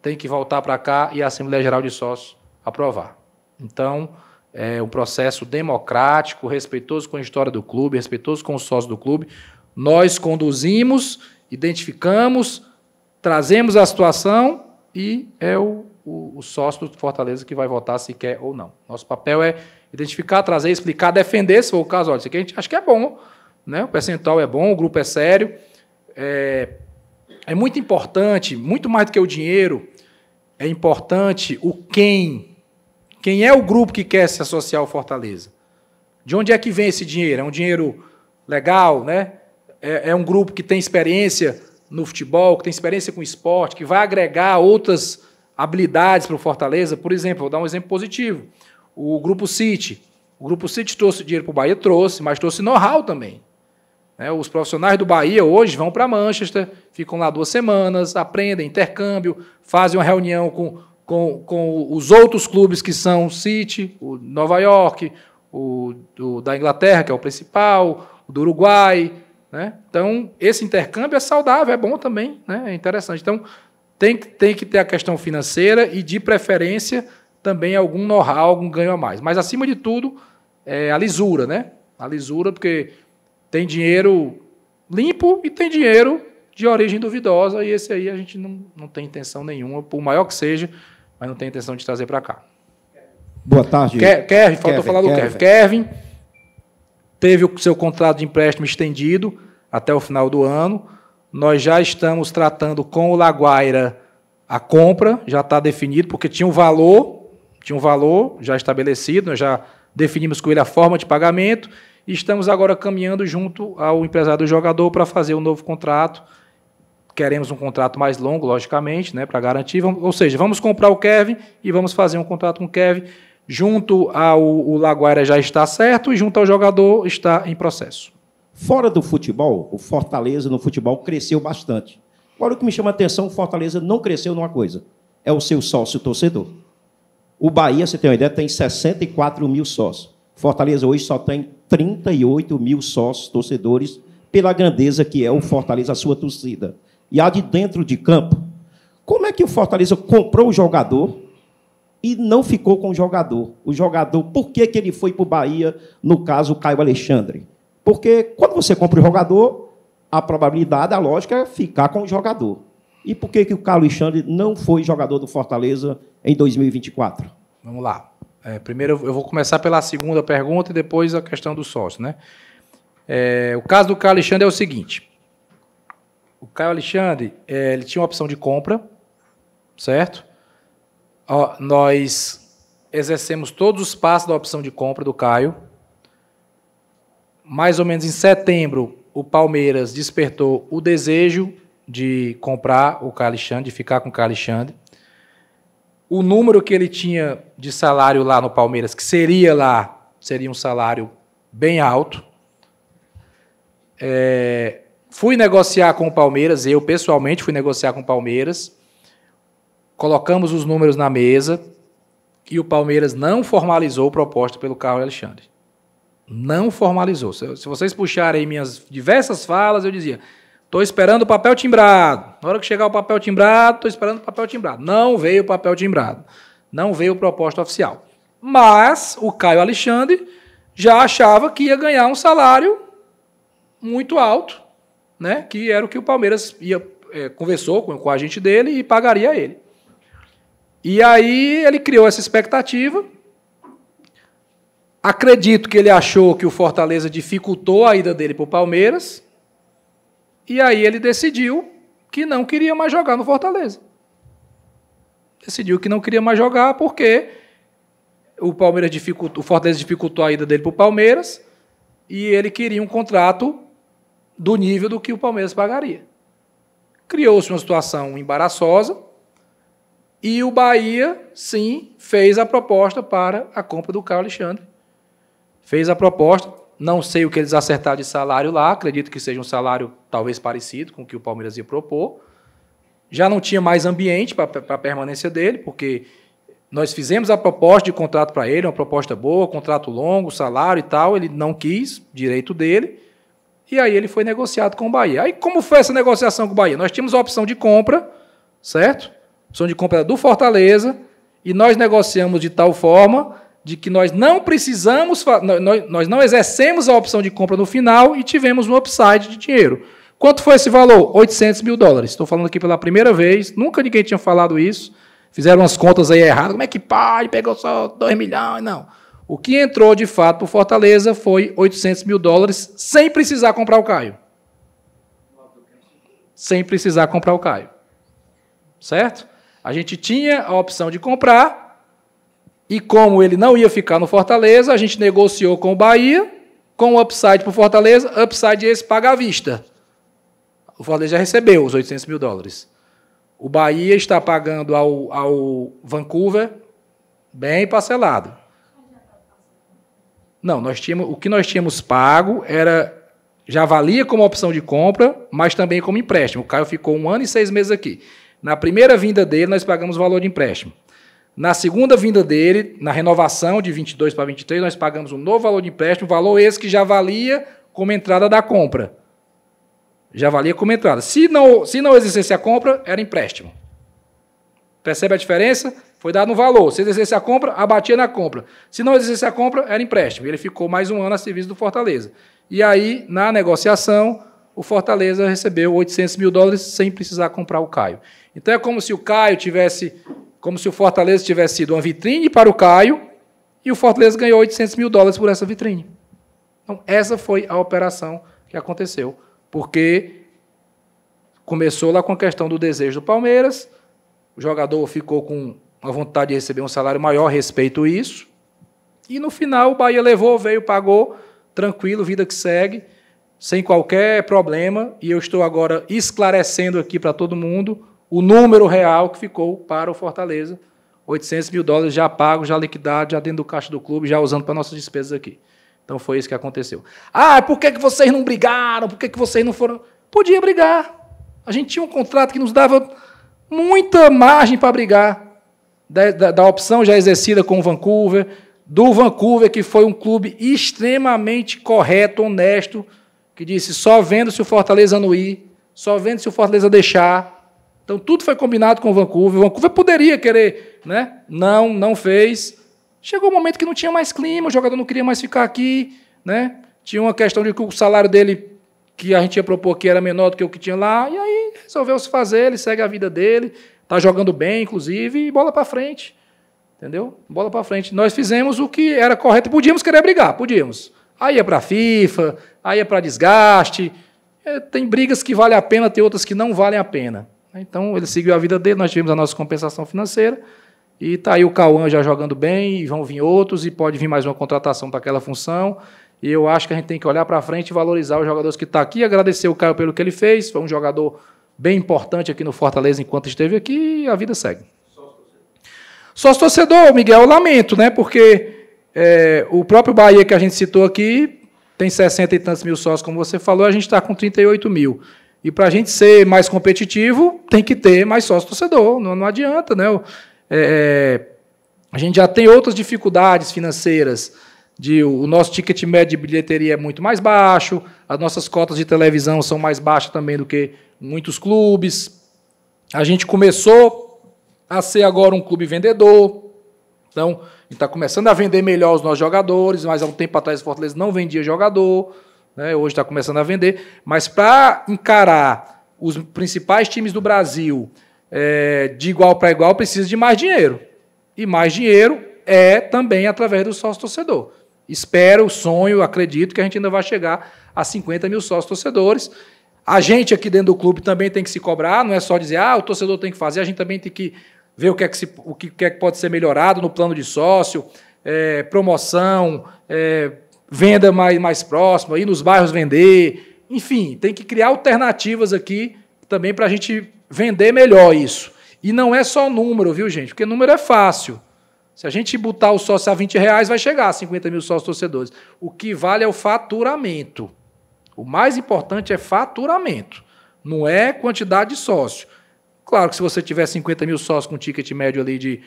Tem que voltar para cá e a Assembleia Geral de Sócios aprovar. Então, é, um processo democrático, respeitoso com a história do clube, respeitoso com os sócios do clube. Nós conduzimos, identificamos, trazemos a situação e é o, o, o sócio do Fortaleza que vai votar se quer ou não. Nosso papel é identificar, trazer, explicar, defender, se for o caso, olha, isso aqui a gente acha que é bom, né? o percentual é bom, o grupo é sério. É, é muito importante, muito mais do que o dinheiro, é importante o quem quem é o grupo que quer se associar ao Fortaleza? De onde é que vem esse dinheiro? É um dinheiro legal, né? É, é um grupo que tem experiência no futebol, que tem experiência com esporte, que vai agregar outras habilidades para o Fortaleza. Por exemplo, vou dar um exemplo positivo. O Grupo City. O Grupo City trouxe dinheiro para o Bahia, trouxe, mas trouxe know-how também. Né? Os profissionais do Bahia hoje vão para Manchester, ficam lá duas semanas, aprendem, intercâmbio, fazem uma reunião com com, com os outros clubes que são o City, o Nova York, o, da Inglaterra, que é o principal, o do Uruguai. Né? Então, esse intercâmbio é saudável, é bom também, né? é interessante. Então, tem, tem que ter a questão financeira e, de preferência, também algum know-how, algum ganho a mais. Mas, acima de tudo, é a lisura, né? A lisura, porque tem dinheiro limpo e tem dinheiro de origem duvidosa, e esse aí a gente não, não tem intenção nenhuma, por maior que seja, mas não tem intenção de trazer para cá. Boa tarde. Ke Kervin, faltou Kevin, falar do Kevin. Kevin teve o seu contrato de empréstimo estendido até o final do ano. Nós já estamos tratando com o Laguaira a compra, já está definido, porque tinha um valor, tinha um valor já estabelecido, nós já definimos com ele a forma de pagamento e estamos agora caminhando junto ao empresário do jogador para fazer o um novo contrato queremos um contrato mais longo, logicamente, né, para garantir. Vamos, ou seja, vamos comprar o Kevin e vamos fazer um contrato com o Kevin. Junto ao o Laguaira já está certo e junto ao jogador está em processo. Fora do futebol, o Fortaleza no futebol cresceu bastante. Agora o que me chama a atenção, o Fortaleza não cresceu numa coisa. É o seu sócio torcedor. O Bahia, você tem uma ideia, tem 64 mil sócios. Fortaleza hoje só tem 38 mil sócios torcedores pela grandeza que é o Fortaleza, a sua torcida e a de dentro de campo. Como é que o Fortaleza comprou o jogador e não ficou com o jogador? O jogador, por que, que ele foi para o Bahia, no caso, o Caio Alexandre? Porque quando você compra o jogador, a probabilidade, a lógica é ficar com o jogador. E por que, que o Caio Alexandre não foi jogador do Fortaleza em 2024? Vamos lá. É, primeiro eu vou começar pela segunda pergunta e depois a questão do sócio. Né? É, o caso do Caio Alexandre é o seguinte: o Caio Alexandre, é, ele tinha uma opção de compra, certo? Ó, nós exercemos todos os passos da opção de compra do Caio. Mais ou menos em setembro, o Palmeiras despertou o desejo de comprar o Caio Alexandre, de ficar com o Caio Alexandre. O número que ele tinha de salário lá no Palmeiras, que seria lá, seria um salário bem alto. É, Fui negociar com o Palmeiras, eu pessoalmente fui negociar com o Palmeiras. Colocamos os números na mesa e o Palmeiras não formalizou a proposta pelo Carlos Alexandre. Não formalizou. Se vocês puxarem minhas diversas falas, eu dizia: estou esperando o papel timbrado. Na hora que chegar o papel timbrado, estou esperando o papel timbrado. Não veio o papel timbrado. Não veio a proposta oficial. Mas o Caio Alexandre já achava que ia ganhar um salário muito alto né? Que era o que o Palmeiras ia, é, conversou com, com a gente dele e pagaria ele. E aí ele criou essa expectativa. Acredito que ele achou que o Fortaleza dificultou a ida dele para o Palmeiras. E aí ele decidiu que não queria mais jogar no Fortaleza. Decidiu que não queria mais jogar porque o Palmeiras dificultou, o Fortaleza dificultou a ida dele para o Palmeiras e ele queria um contrato do nível do que o Palmeiras pagaria. Criou-se uma situação embaraçosa e o Bahia, sim, fez a proposta para a compra do Carlos Alexandre. Fez a proposta, não sei o que eles acertaram de salário lá, acredito que seja um salário talvez parecido com o que o Palmeiras ia propor. Já não tinha mais ambiente para a permanência dele, porque nós fizemos a proposta de contrato para ele, uma proposta boa, contrato longo, salário e tal. Ele não quis, direito dele. E aí ele foi negociado com o Bahia. Aí como foi essa negociação com o Bahia? Nós tínhamos a opção de compra, certo? A opção de compra era do Fortaleza, e nós negociamos de tal forma de que nós não precisamos, nós não exercemos a opção de compra no final e tivemos um upside de dinheiro. Quanto foi esse valor? 800 mil dólares. Estou falando aqui pela primeira vez, nunca ninguém tinha falado isso. Fizeram umas contas aí erradas. Como é que pai Pegou só 2 milhões? Não. O que entrou de fato para Fortaleza foi 800 mil dólares sem precisar comprar o Caio. Sem precisar comprar o Caio. Certo? A gente tinha a opção de comprar, e como ele não ia ficar no Fortaleza, a gente negociou com o Bahia, com o upside para o Fortaleza, upside esse paga à vista. O Fortaleza já recebeu os 800 mil dólares. O Bahia está pagando ao, ao Vancouver bem parcelado. Não, nós tínhamos, o que nós tínhamos pago era já valia como opção de compra, mas também como empréstimo. O Caio ficou um ano e seis meses aqui. Na primeira vinda dele, nós pagamos o valor de empréstimo. Na segunda vinda dele, na renovação de 22 para 23, nós pagamos um novo valor de empréstimo, valor esse que já valia como entrada da compra. Já valia como entrada. Se não, se não existisse a compra, era empréstimo. Percebe a diferença? Foi dado um valor. Se exercesse a compra, abatia na compra. Se não exercesse a compra, era empréstimo. Ele ficou mais um ano a serviço do Fortaleza. E aí, na negociação, o Fortaleza recebeu 800 mil dólares sem precisar comprar o Caio. Então é como se o Caio tivesse, como se o Fortaleza tivesse sido uma vitrine para o Caio e o Fortaleza ganhou 800 mil dólares por essa vitrine. Então essa foi a operação que aconteceu, porque começou lá com a questão do desejo do Palmeiras, o jogador ficou com uma vontade de receber um salário maior, respeito isso. E no final o Bahia levou, veio, pagou, tranquilo, vida que segue, sem qualquer problema. E eu estou agora esclarecendo aqui para todo mundo o número real que ficou para o Fortaleza. 800 mil dólares já pagos, já liquidados, já dentro do caixa do clube, já usando para nossas despesas aqui. Então foi isso que aconteceu. Ah, por que, que vocês não brigaram? Por que, que vocês não foram. Podia brigar. A gente tinha um contrato que nos dava muita margem para brigar da, da, da opção já exercida com o Vancouver, do Vancouver, que foi um clube extremamente correto, honesto, que disse só vendo se o Fortaleza não ir, só vendo se o Fortaleza deixar. Então tudo foi combinado com o Vancouver. O Vancouver poderia querer, né? Não, não fez. Chegou um momento que não tinha mais clima, o jogador não queria mais ficar aqui, né? Tinha uma questão de que o salário dele que a gente ia propor que era menor do que o que tinha lá, e aí resolveu se fazer, ele segue a vida dele, Tá jogando bem, inclusive, e bola para frente. Entendeu? Bola para frente. Nós fizemos o que era correto. Podíamos querer brigar, podíamos. Aí é para FIFA, aí é para desgaste. É, tem brigas que valem a pena, tem outras que não valem a pena. Então ele seguiu a vida dele, nós tivemos a nossa compensação financeira. E está aí o Cauã já jogando bem, e vão vir outros, e pode vir mais uma contratação para aquela função. E eu acho que a gente tem que olhar para frente e valorizar os jogadores que estão tá aqui. Agradecer o Caio pelo que ele fez. Foi um jogador bem importante aqui no Fortaleza enquanto esteve aqui e a vida segue. Sócio-torcedor, Miguel, eu lamento, né? Porque é, o próprio Bahia que a gente citou aqui tem 60 e tantos mil sócios, como você falou, a gente está com 38 mil. E para a gente ser mais competitivo, tem que ter mais sócio-torcedor, não, não adianta, né? É, é, a gente já tem outras dificuldades financeiras, de o nosso ticket médio de bilheteria é muito mais baixo, as nossas cotas de televisão são mais baixas também do que muitos clubes. A gente começou a ser agora um clube vendedor, então está começando a vender melhor os nossos jogadores, mas há um tempo atrás o Fortaleza não vendia jogador, né? hoje está começando a vender. Mas para encarar os principais times do Brasil é, de igual para igual, precisa de mais dinheiro. E mais dinheiro é também através do sócio-torcedor. Espero, sonho, acredito que a gente ainda vai chegar a 50 mil sócios torcedores. A gente aqui dentro do clube também tem que se cobrar, não é só dizer, ah, o torcedor tem que fazer, a gente também tem que ver o que é que, se, o que, é que pode ser melhorado no plano de sócio, é, promoção, é, venda mais, mais próxima, ir nos bairros vender. Enfim, tem que criar alternativas aqui também para a gente vender melhor isso. E não é só número, viu, gente? Porque número é fácil. Se a gente botar o sócio a 20 reais, vai chegar a 50 mil sócios torcedores. O que vale é o faturamento. O mais importante é faturamento, não é quantidade de sócio. Claro que se você tiver 50 mil sócios com ticket médio ali de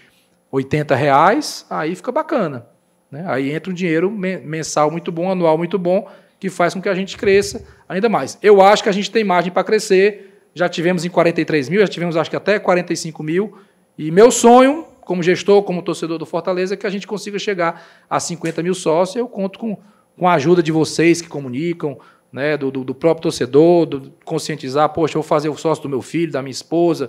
80 reais, aí fica bacana. Né? Aí entra um dinheiro mensal muito bom, anual muito bom, que faz com que a gente cresça ainda mais. Eu acho que a gente tem margem para crescer. Já tivemos em 43 mil, já tivemos acho que até 45 mil. E meu sonho como gestor, como torcedor do Fortaleza, que a gente consiga chegar a 50 mil sócios. Eu conto com, com a ajuda de vocês que comunicam, né, do, do, do próprio torcedor, do, conscientizar, poxa, eu vou fazer o sócio do meu filho, da minha esposa,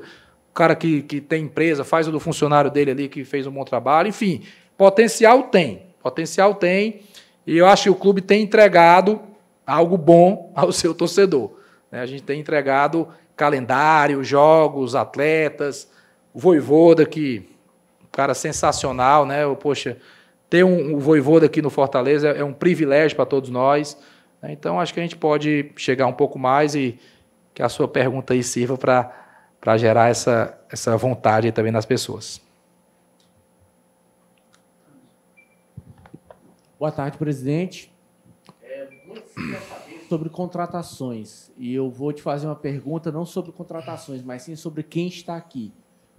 o cara que, que tem empresa, faz o do funcionário dele ali que fez um bom trabalho, enfim, potencial tem, potencial tem, e eu acho que o clube tem entregado algo bom ao seu torcedor. Né? A gente tem entregado calendário, jogos, atletas, o Voivoda que cara sensacional, né? Eu, poxa, ter um, um voivoda aqui no Fortaleza é, é um privilégio para todos nós. Né? Então, acho que a gente pode chegar um pouco mais e que a sua pergunta aí sirva para gerar essa, essa vontade também nas pessoas. Boa tarde, presidente. É, muito sobre contratações. E eu vou te fazer uma pergunta não sobre contratações, mas sim sobre quem está aqui.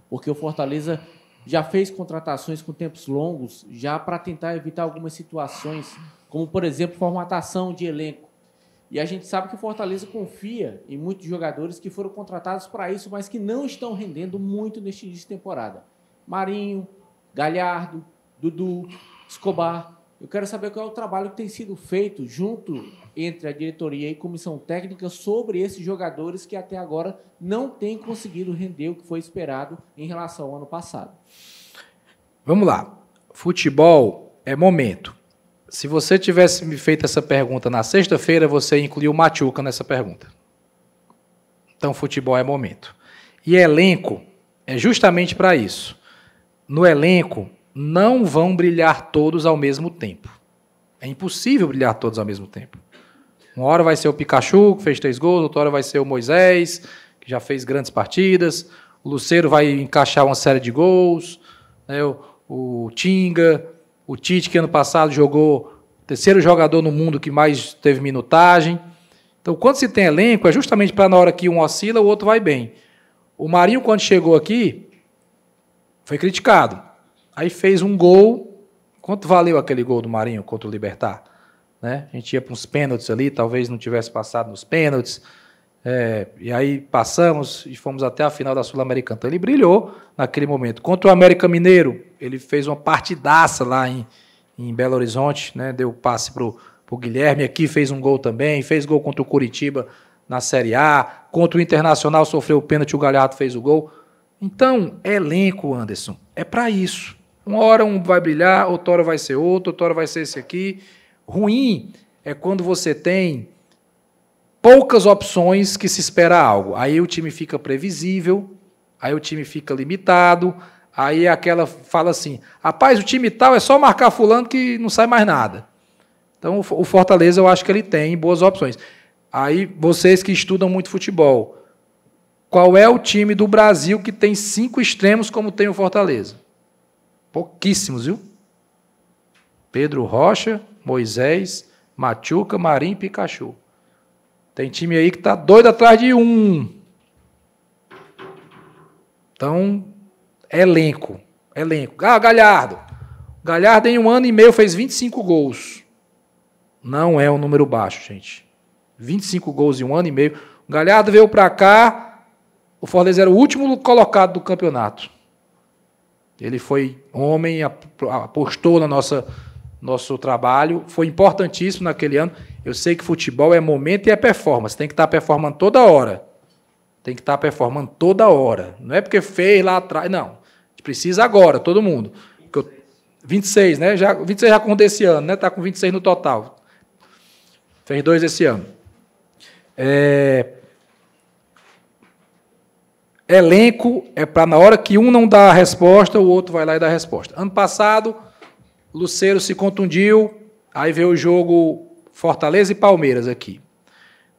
Porque o Fortaleza já fez contratações com tempos longos, já para tentar evitar algumas situações, como, por exemplo, formatação de elenco. E a gente sabe que o Fortaleza confia em muitos jogadores que foram contratados para isso, mas que não estão rendendo muito neste início de temporada. Marinho, Galhardo, Dudu, Escobar. Eu quero saber qual é o trabalho que tem sido feito junto entre a diretoria e comissão técnica sobre esses jogadores que até agora não têm conseguido render o que foi esperado em relação ao ano passado. Vamos lá. Futebol é momento. Se você tivesse me feito essa pergunta na sexta-feira, você incluiu o Machuca nessa pergunta. Então, futebol é momento. E elenco é justamente para isso. No elenco, não vão brilhar todos ao mesmo tempo. É impossível brilhar todos ao mesmo tempo. Uma hora vai ser o Pikachu, que fez três gols, outra hora vai ser o Moisés, que já fez grandes partidas. O Luceiro vai encaixar uma série de gols. Né? O, o Tinga, o Tite, que ano passado jogou terceiro jogador no mundo que mais teve minutagem. Então, quando se tem elenco, é justamente para na hora que um oscila, o outro vai bem. O Marinho, quando chegou aqui, foi criticado. Aí fez um gol. Quanto valeu aquele gol do Marinho contra o Libertar? Né? A gente ia para uns pênaltis ali, talvez não tivesse passado nos pênaltis. É, e aí passamos e fomos até a final da Sul-Americana. Então ele brilhou naquele momento. Contra o América Mineiro, ele fez uma partidaça lá em, em Belo Horizonte, né? deu passe para o Guilherme aqui, fez um gol também, fez gol contra o Curitiba na Série A, contra o Internacional sofreu o pênalti, o Galhardo fez o gol. Então, elenco, Anderson, é para isso. Uma hora um vai brilhar, outra hora vai ser outro, outra hora vai ser esse aqui. Ruim é quando você tem poucas opções que se espera algo. Aí o time fica previsível, aí o time fica limitado, aí é aquela fala assim: rapaz, o time tal é só marcar Fulano que não sai mais nada. Então o Fortaleza eu acho que ele tem boas opções. Aí vocês que estudam muito futebol, qual é o time do Brasil que tem cinco extremos como tem o Fortaleza? Pouquíssimos, viu? Pedro Rocha, Moisés, Machuca, Marim e Pikachu. Tem time aí que tá doido atrás de um. Então, elenco. Elenco. Ah, Galhardo. Galhardo em um ano e meio fez 25 gols. Não é um número baixo, gente. 25 gols em um ano e meio. Galhardo veio para cá. O Fortaleza era o último colocado do campeonato. Ele foi homem, apostou no nossa, nosso trabalho, foi importantíssimo naquele ano. Eu sei que futebol é momento e é performance, tem que estar tá performando toda hora. Tem que estar tá performando toda hora. Não é porque fez lá atrás, não. Precisa agora, todo mundo. 26, né? Já, 26 já conta esse ano, né? Está com 26 no total. Fez dois esse ano. É, Elenco é para na hora que um não dá a resposta, o outro vai lá e dá a resposta. Ano passado, Luceiro se contundiu, aí veio o jogo Fortaleza e Palmeiras aqui.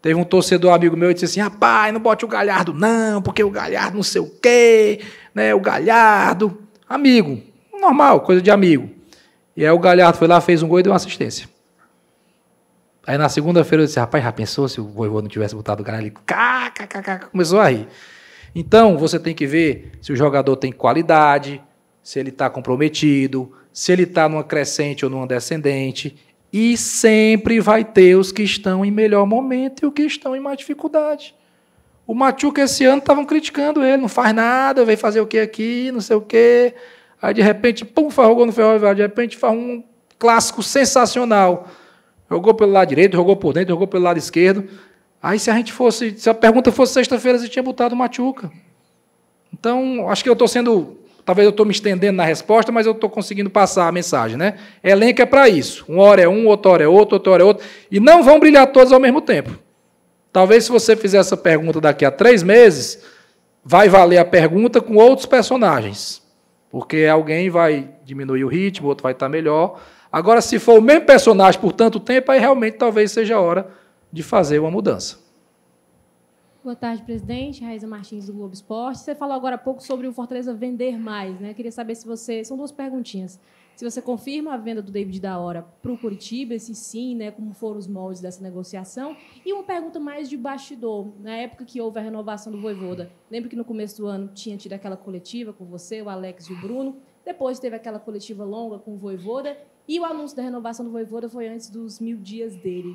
Teve um torcedor amigo meu que disse assim: rapaz, não bote o Galhardo, não, porque o Galhardo não sei o quê, né? O Galhardo. Amigo, normal, coisa de amigo. E aí o Galhardo foi lá, fez um gol e deu uma assistência. Aí na segunda-feira eu disse: rapaz, já pensou se o vovô não tivesse botado o Galhardo? Ele cá, cá, cá, começou a rir. Então, você tem que ver se o jogador tem qualidade, se ele está comprometido, se ele está numa crescente ou numa descendente. E sempre vai ter os que estão em melhor momento e os que estão em mais dificuldade. O Machuca esse ano estavam criticando ele, não faz nada, vem fazer o que aqui, não sei o quê. Aí de repente, pum, gol no ferroviário, de repente faz um clássico sensacional. Jogou pelo lado direito, jogou por dentro, jogou pelo lado esquerdo. Aí se a gente fosse, se a pergunta fosse sexta-feira, você tinha botado Machuca. Então, acho que eu estou sendo, talvez eu estou me estendendo na resposta, mas eu estou conseguindo passar a mensagem, né? Elenco é para isso. Uma hora é um, outra hora é outro, outra hora é outro. E não vão brilhar todos ao mesmo tempo. Talvez se você fizer essa pergunta daqui a três meses, vai valer a pergunta com outros personagens. Porque alguém vai diminuir o ritmo, outro vai estar melhor. Agora, se for o mesmo personagem por tanto tempo, aí realmente talvez seja a hora de fazer uma mudança. Boa tarde, presidente. Raíza Martins, do Globo Esporte. Você falou agora há pouco sobre o Fortaleza vender mais. Né? queria saber se você... São duas perguntinhas. Se você confirma a venda do David da Hora para o Curitiba, se sim, né, como foram os moldes dessa negociação. E uma pergunta mais de bastidor. Na época que houve a renovação do Voivoda, lembro que no começo do ano tinha tido aquela coletiva com você, o Alex e o Bruno. Depois teve aquela coletiva longa com o Voivoda e o anúncio da renovação do Voivoda foi antes dos mil dias dele.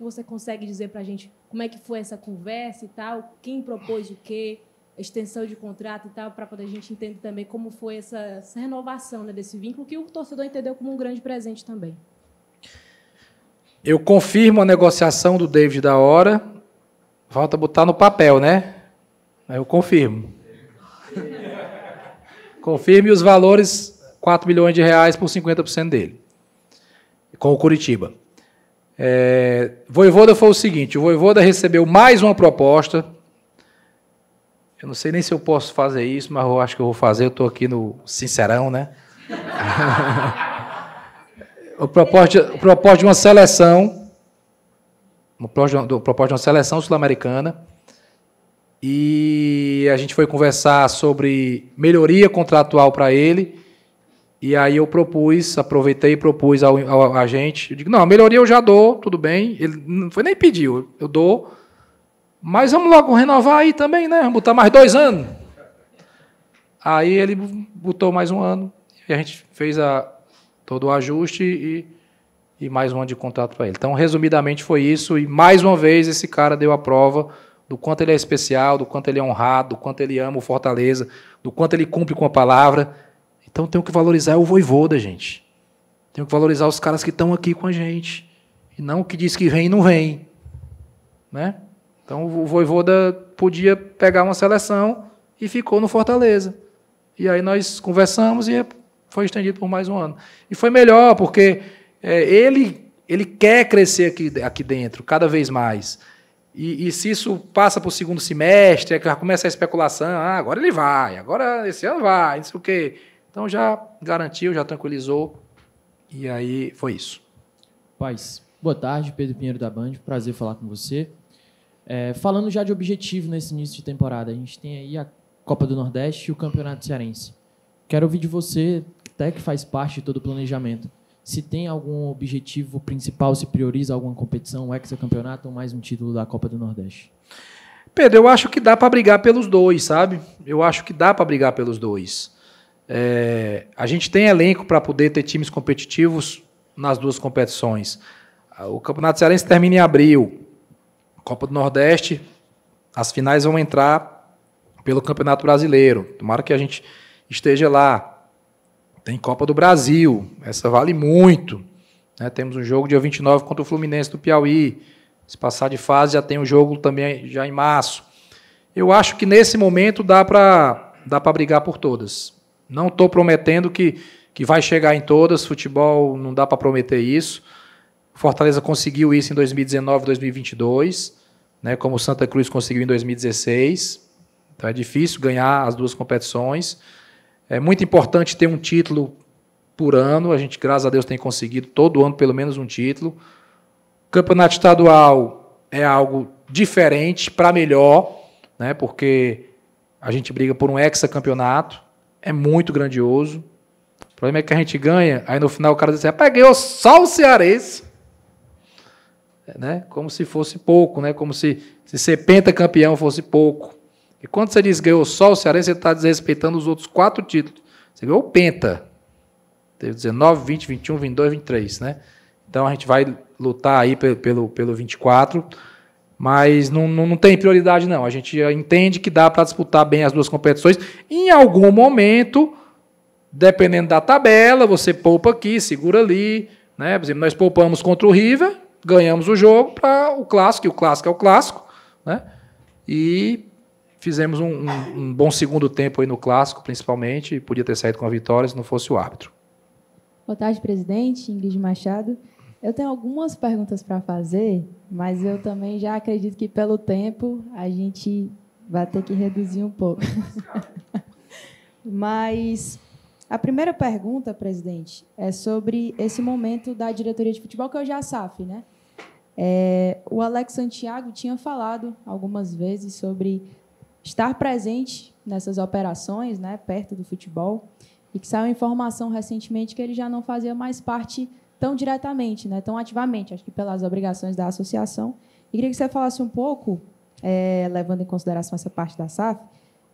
você consegue dizer para a gente como é que foi essa conversa e tal? Quem propôs o quê? Extensão de contrato e tal, para poder a gente entender também como foi essa, essa renovação né, desse vínculo, que o torcedor entendeu como um grande presente também. Eu confirmo a negociação do David da hora. Falta botar no papel, né? Aí eu confirmo. *laughs* Confirme os valores, 4 milhões de reais por 50% dele com o Curitiba. É, Voivoda foi o seguinte: o Voivoda recebeu mais uma proposta. Eu não sei nem se eu posso fazer isso, mas eu acho que eu vou fazer. Eu estou aqui no Sincerão, né? *laughs* o proposta, proposta de uma seleção. Proposta de uma seleção sul-americana. E a gente foi conversar sobre melhoria contratual para ele e aí eu propus, aproveitei e propus ao, ao agente. Eu digo, não, a melhoria eu já dou, tudo bem. Ele não foi nem pediu, eu dou. Mas vamos logo renovar aí também, né? Vamos botar mais dois anos. Aí ele botou mais um ano. E a gente fez a, todo o ajuste e, e mais um ano de contrato para ele. Então, resumidamente, foi isso. E mais uma vez, esse cara deu a prova do quanto ele é especial, do quanto ele é honrado, do quanto ele ama o Fortaleza, do quanto ele cumpre com a palavra. Então tem que valorizar o voivô da gente. Tem que valorizar os caras que estão aqui com a gente. E não o que diz que vem e não vem. Né? Então o Voivoda podia pegar uma seleção e ficou no Fortaleza. E aí nós conversamos e foi estendido por mais um ano. E foi melhor, porque é, ele, ele quer crescer aqui, aqui dentro, cada vez mais. E, e se isso passa para o segundo semestre, é que começa a especulação, ah, agora ele vai, agora esse ano vai, não sei o quê. Então já garantiu, já tranquilizou. E aí foi isso. Paz, boa tarde, Pedro Pinheiro da Band. Prazer falar com você. É, falando já de objetivo nesse início de temporada, a gente tem aí a Copa do Nordeste e o Campeonato Cearense. Quero ouvir de você, até que faz parte de todo o planejamento. Se tem algum objetivo principal, se prioriza alguma competição, um hexacampeonato ou mais um título da Copa do Nordeste? Pedro, eu acho que dá para brigar pelos dois, sabe? Eu acho que dá para brigar pelos dois. É, a gente tem elenco para poder ter times competitivos nas duas competições. O Campeonato Cearense termina em abril. Copa do Nordeste, as finais vão entrar pelo Campeonato Brasileiro. Tomara que a gente esteja lá. Tem Copa do Brasil, essa vale muito. Né? Temos um jogo dia 29 contra o Fluminense do Piauí. Se passar de fase, já tem um jogo também já em março. Eu acho que nesse momento dá para dá para brigar por todas. Não estou prometendo que, que vai chegar em todas, futebol não dá para prometer isso. Fortaleza conseguiu isso em 2019, 2022, né, como Santa Cruz conseguiu em 2016. Então é difícil ganhar as duas competições. É muito importante ter um título por ano. A gente, graças a Deus, tem conseguido todo ano pelo menos um título. Campeonato estadual é algo diferente para melhor, né? Porque a gente briga por um hexacampeonato é muito grandioso. O problema é que a gente ganha, aí no final o cara diz assim, rapaz, ah, ganhou só o cearense. É, né? Como se fosse pouco, né? como se, se ser pentacampeão fosse pouco. E quando você diz ganhou só o cearense, você está desrespeitando os outros quatro títulos. Você ganhou o penta. Teve 19, 20, 21, 22, 23, né? Então a gente vai lutar aí pelo, pelo, pelo 24. Mas não, não, não, tem prioridade, não. A gente entende que dá para disputar bem as duas competições. Em algum momento, dependendo da tabela, você poupa aqui, segura ali. Né? Por exemplo, nós poupamos contra o River, ganhamos o jogo para o clássico, e o clássico é o clássico. Né? E fizemos um, um, um bom segundo tempo aí no clássico, principalmente. Podia ter saído com a vitória se não fosse o árbitro. Boa tarde, presidente. Ingrid Machado. Eu tenho algumas perguntas para fazer, mas eu também já acredito que pelo tempo a gente vai ter que reduzir um pouco. *laughs* mas a primeira pergunta, presidente, é sobre esse momento da diretoria de futebol que eu é a SAF, né? É, o Alex Santiago tinha falado algumas vezes sobre estar presente nessas operações, né, perto do futebol, e que saiu informação recentemente que ele já não fazia mais parte tão diretamente, né, tão ativamente, acho que pelas obrigações da associação. E queria que você falasse um pouco, é, levando em consideração essa parte da SAF,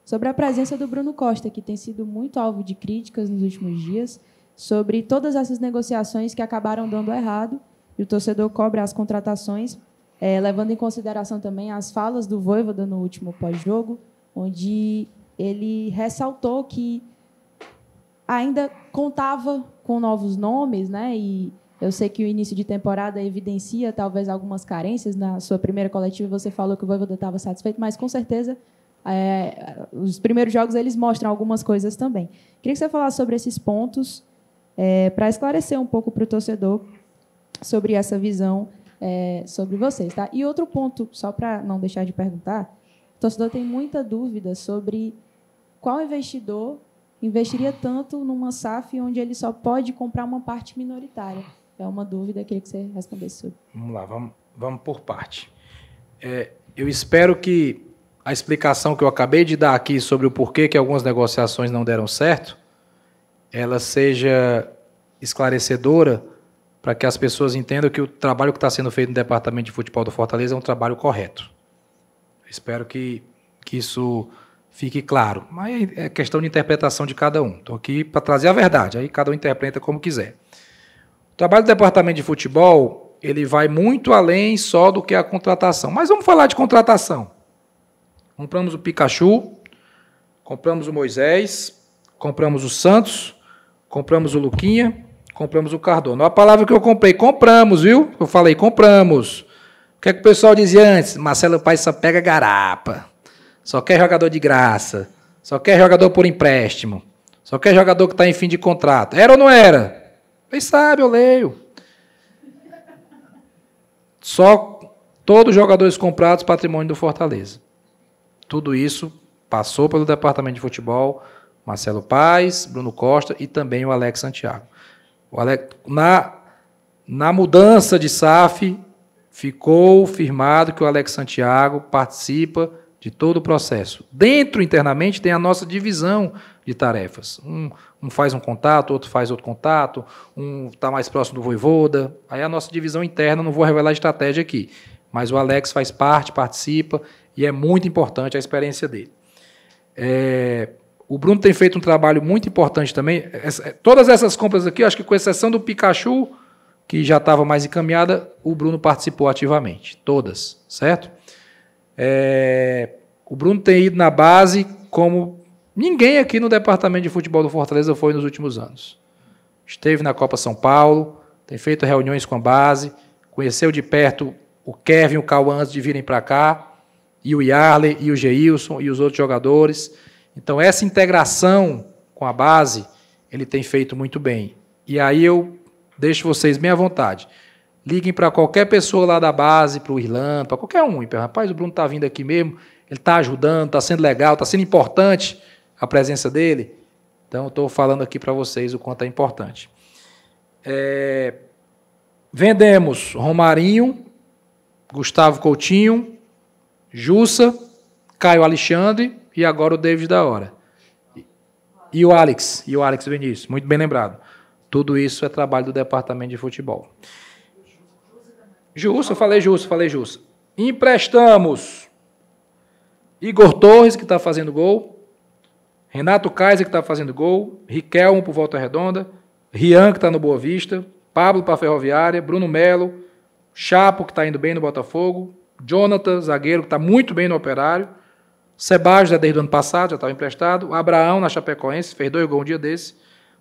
sobre a presença do Bruno Costa, que tem sido muito alvo de críticas nos últimos dias, sobre todas essas negociações que acabaram dando errado, e o torcedor cobra as contratações, é, levando em consideração também as falas do Voivoda no último pós-jogo, onde ele ressaltou que ainda contava com novos nomes, né? E eu sei que o início de temporada evidencia talvez algumas carências. Na sua primeira coletiva, você falou que o Voivoda estava satisfeito, mas com certeza é, os primeiros jogos eles mostram algumas coisas também. Queria que você falasse sobre esses pontos é, para esclarecer um pouco para o torcedor sobre essa visão é, sobre vocês, tá? E outro ponto, só para não deixar de perguntar, o torcedor tem muita dúvida sobre qual investidor investiria tanto numa SAF onde ele só pode comprar uma parte minoritária? É uma dúvida, queria que você respondesse sobre. Vamos lá, vamos, vamos por parte. É, eu espero que a explicação que eu acabei de dar aqui sobre o porquê que algumas negociações não deram certo, ela seja esclarecedora para que as pessoas entendam que o trabalho que está sendo feito no Departamento de Futebol do Fortaleza é um trabalho correto. Espero que, que isso fique claro. Mas é questão de interpretação de cada um. Estou aqui para trazer a verdade, aí cada um interpreta como quiser. O trabalho do departamento de futebol, ele vai muito além só do que a contratação. Mas vamos falar de contratação. Compramos o Pikachu, compramos o Moisés, compramos o Santos, compramos o Luquinha, compramos o Cardona. A palavra que eu comprei, compramos, viu? Eu falei, compramos. O que é que o pessoal dizia antes? Marcelo Paes só pega garapa. Só quer jogador de graça. Só quer jogador por empréstimo. Só quer jogador que está em fim de contrato. Era ou não era? Vocês sabem, eu leio. Só todos os jogadores comprados, patrimônio do Fortaleza. Tudo isso passou pelo departamento de futebol, Marcelo Paes, Bruno Costa e também o Alex Santiago. O Alex, na, na mudança de SAF, ficou firmado que o Alex Santiago participa de todo o processo. Dentro, internamente, tem a nossa divisão de tarefas. Um, um faz um contato, outro faz outro contato, um está mais próximo do voivoda. Aí a nossa divisão interna, não vou revelar a estratégia aqui, mas o Alex faz parte, participa, e é muito importante a experiência dele. É, o Bruno tem feito um trabalho muito importante também. Essa, é, todas essas compras aqui, acho que com exceção do Pikachu, que já estava mais encaminhada, o Bruno participou ativamente. Todas, certo? É, o Bruno tem ido na base como ninguém aqui no departamento de futebol do Fortaleza foi nos últimos anos. Esteve na Copa São Paulo, tem feito reuniões com a base, conheceu de perto o Kevin, o Cauã antes de virem para cá, e o Yarley, e o Geilson, e os outros jogadores. Então, essa integração com a base, ele tem feito muito bem. E aí eu deixo vocês bem à vontade. Liguem para qualquer pessoa lá da base, para o Irlanda, para qualquer um. Rapaz, o Bruno está vindo aqui mesmo, ele está ajudando, está sendo legal, está sendo importante a presença dele. Então, estou falando aqui para vocês o quanto é importante. É... Vendemos Romarinho, Gustavo Coutinho, Jussa, Caio Alexandre e agora o David da Hora. E o Alex, e o Alex Vinícius, muito bem lembrado. Tudo isso é trabalho do departamento de futebol. Justo, eu falei justo, falei justo. Emprestamos Igor Torres, que está fazendo gol. Renato Kaiser, que está fazendo gol. Riquelmo, por volta redonda. Rian, que está no Boa Vista. Pablo para Ferroviária. Bruno Melo. Chapo, que está indo bem no Botafogo. Jonathan, zagueiro, que está muito bem no Operário. Sebastião, desde o ano passado, já estava emprestado. Abraão, na Chapecoense, fez dois gols um dia desse.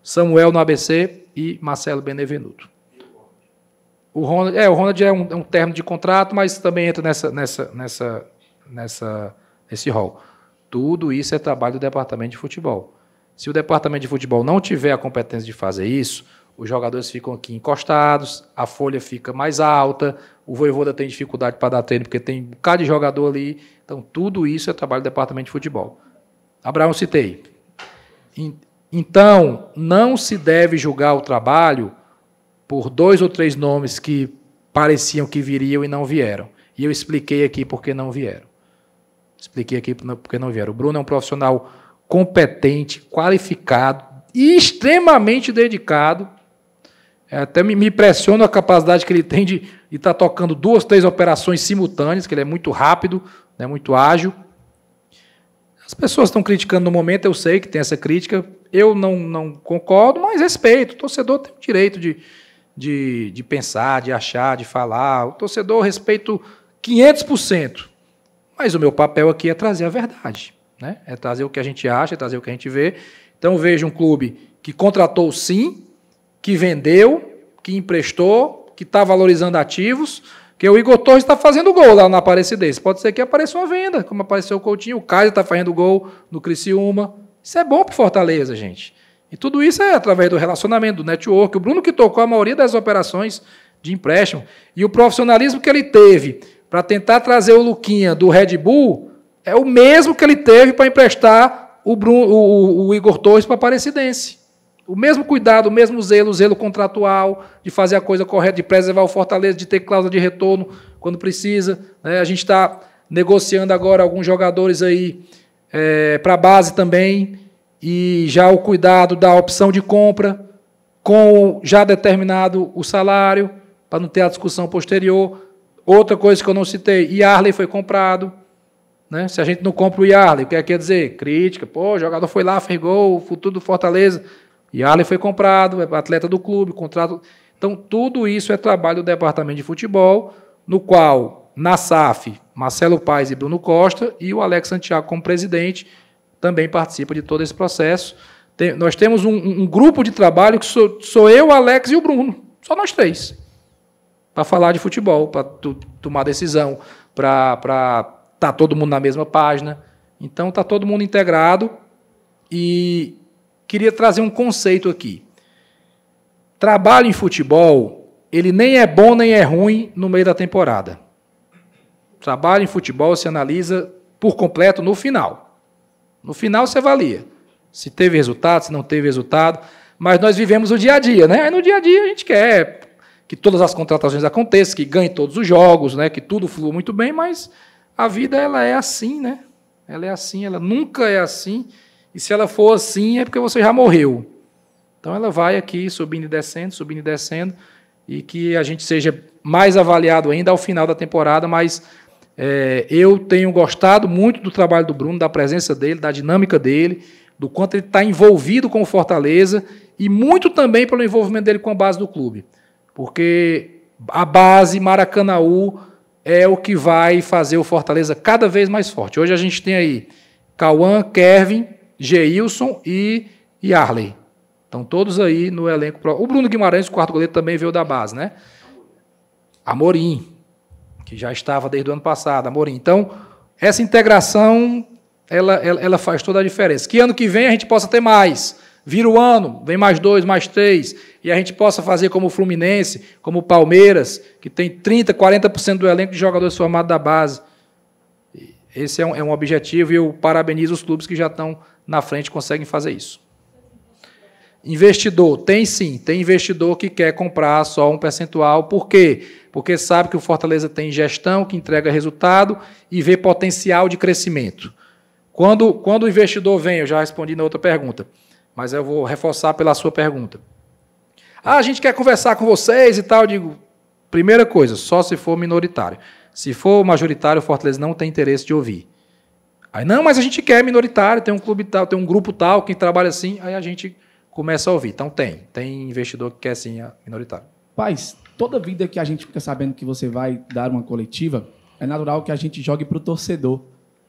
Samuel, no ABC. E Marcelo Benevenuto. O Ronald é, o Ronald é um, é um termo de contrato, mas também entra nessa, nessa, nessa, nessa, nesse rol. Tudo isso é trabalho do departamento de futebol. Se o departamento de futebol não tiver a competência de fazer isso, os jogadores ficam aqui encostados, a folha fica mais alta, o Voivoda tem dificuldade para dar treino porque tem um bocado de jogador ali. Então, tudo isso é trabalho do departamento de futebol. Abraão citei. Então, não se deve julgar o trabalho por dois ou três nomes que pareciam que viriam e não vieram. E eu expliquei aqui porque não vieram. Expliquei aqui porque não vieram. O Bruno é um profissional competente, qualificado e extremamente dedicado. É, até me, impressiona a capacidade que ele tem de estar tá tocando duas, três operações simultâneas, que ele é muito rápido, né, muito ágil. As pessoas estão criticando no momento, eu sei que tem essa crítica. Eu não, não concordo, mas respeito. O torcedor tem o direito de, de, de pensar, de achar, de falar. O torcedor eu respeito 500%. Mas o meu papel aqui é trazer a verdade, né? É trazer o que a gente acha, é trazer o que a gente vê. Então vejo um clube que contratou sim, que vendeu, que emprestou, que está valorizando ativos, que o Igor Torres está fazendo gol lá na Aparecidense. Pode ser que apareça uma venda, como apareceu o Coutinho, o Caio está fazendo gol no Criciúma. Isso é bom para Fortaleza, gente. E tudo isso é através do relacionamento, do network. O Bruno que tocou a maioria das operações de empréstimo. E o profissionalismo que ele teve para tentar trazer o Luquinha do Red Bull é o mesmo que ele teve para emprestar o, Bruno, o, o Igor Torres para a Aparecidense. O mesmo cuidado, o mesmo zelo, o zelo contratual, de fazer a coisa correta, de preservar o Fortaleza, de ter cláusula de retorno quando precisa. Né? A gente está negociando agora alguns jogadores aí é, eh, para a base também e já o cuidado da opção de compra, com já determinado o salário, para não ter a discussão posterior. Outra coisa que eu não citei, Yarley foi comprado. Né? Se a gente não compra o Yarley, o que é quer dizer? Crítica, pô, o jogador foi lá, fez o futuro do Fortaleza. Yarley foi comprado, é atleta do clube, contrato. Então, tudo isso é trabalho do departamento de futebol, no qual, na SAF, Marcelo Paes e Bruno Costa, e o Alex Santiago como presidente, também participa de todo esse processo. Tem, nós temos um, um, grupo de trabalho que sou, sou, eu, Alex e o Bruno, só nós três, para falar de futebol, para tomar decisão, para estar tá todo mundo na mesma página. Então está todo mundo integrado e queria trazer um conceito aqui. Trabalho em futebol, ele nem é bom nem é ruim no meio da temporada. Trabalho em futebol se analisa por completo no final. No final você avalia se teve resultado, se não teve resultado, mas nós vivemos o dia a dia, né? E no dia a dia a gente quer que todas as contratações aconteçam, que ganhe todos os jogos, né? Que tudo flua muito bem, mas a vida ela é assim, né? Ela é assim, ela nunca é assim. E se ela for assim é porque você já morreu. Então ela vai aqui subindo e descendo, subindo e descendo, e que a gente seja mais avaliado ainda ao final da temporada, mas é, eu tenho gostado muito do trabalho do Bruno, da presença dele, da dinâmica dele, do quanto ele está envolvido com o Fortaleza e muito também pelo envolvimento dele com a base do clube. Porque a base Maracanaú é o que vai fazer o Fortaleza cada vez mais forte. Hoje a gente tem aí Cauã, Kevin, Geilson e, e Arley. Estão todos aí no elenco. O Bruno Guimarães, o quarto goleiro, também veio da base, né? Amorim, que já estava desde o ano passado, Amorim. Então, essa integração ela, ela, ela, faz toda a diferença. Que ano que vem a gente possa ter mais. Vira o ano, vem mais dois, mais três, e a gente possa fazer como o Fluminense, como o Palmeiras, que tem 30%, 40% do elenco de jogadores formados da base. Esse é um, é um objetivo e eu parabenizo os clubes que já estão na frente conseguem fazer isso. Investidor, tem sim, tem investidor que quer comprar só um percentual, por quê? Porque porque sabe que o Fortaleza tem gestão que entrega resultado e vê potencial de crescimento. Quando, quando o investidor vem, eu já respondi na outra pergunta, mas eu vou reforçar pela sua pergunta. Ah, a gente quer conversar com vocês e tal. Eu digo, primeira coisa, só se for minoritário. Se for majoritário, o Fortaleza não tem interesse de ouvir. Aí, não, mas a gente quer minoritário, tem um clube tal, tem um grupo tal que trabalha assim, aí a gente começa a ouvir. Então tem, tem investidor que quer sim minoritário. Paz, toda vida que a gente fica sabendo que você vai dar uma coletiva, é natural que a gente jogue para o torcedor.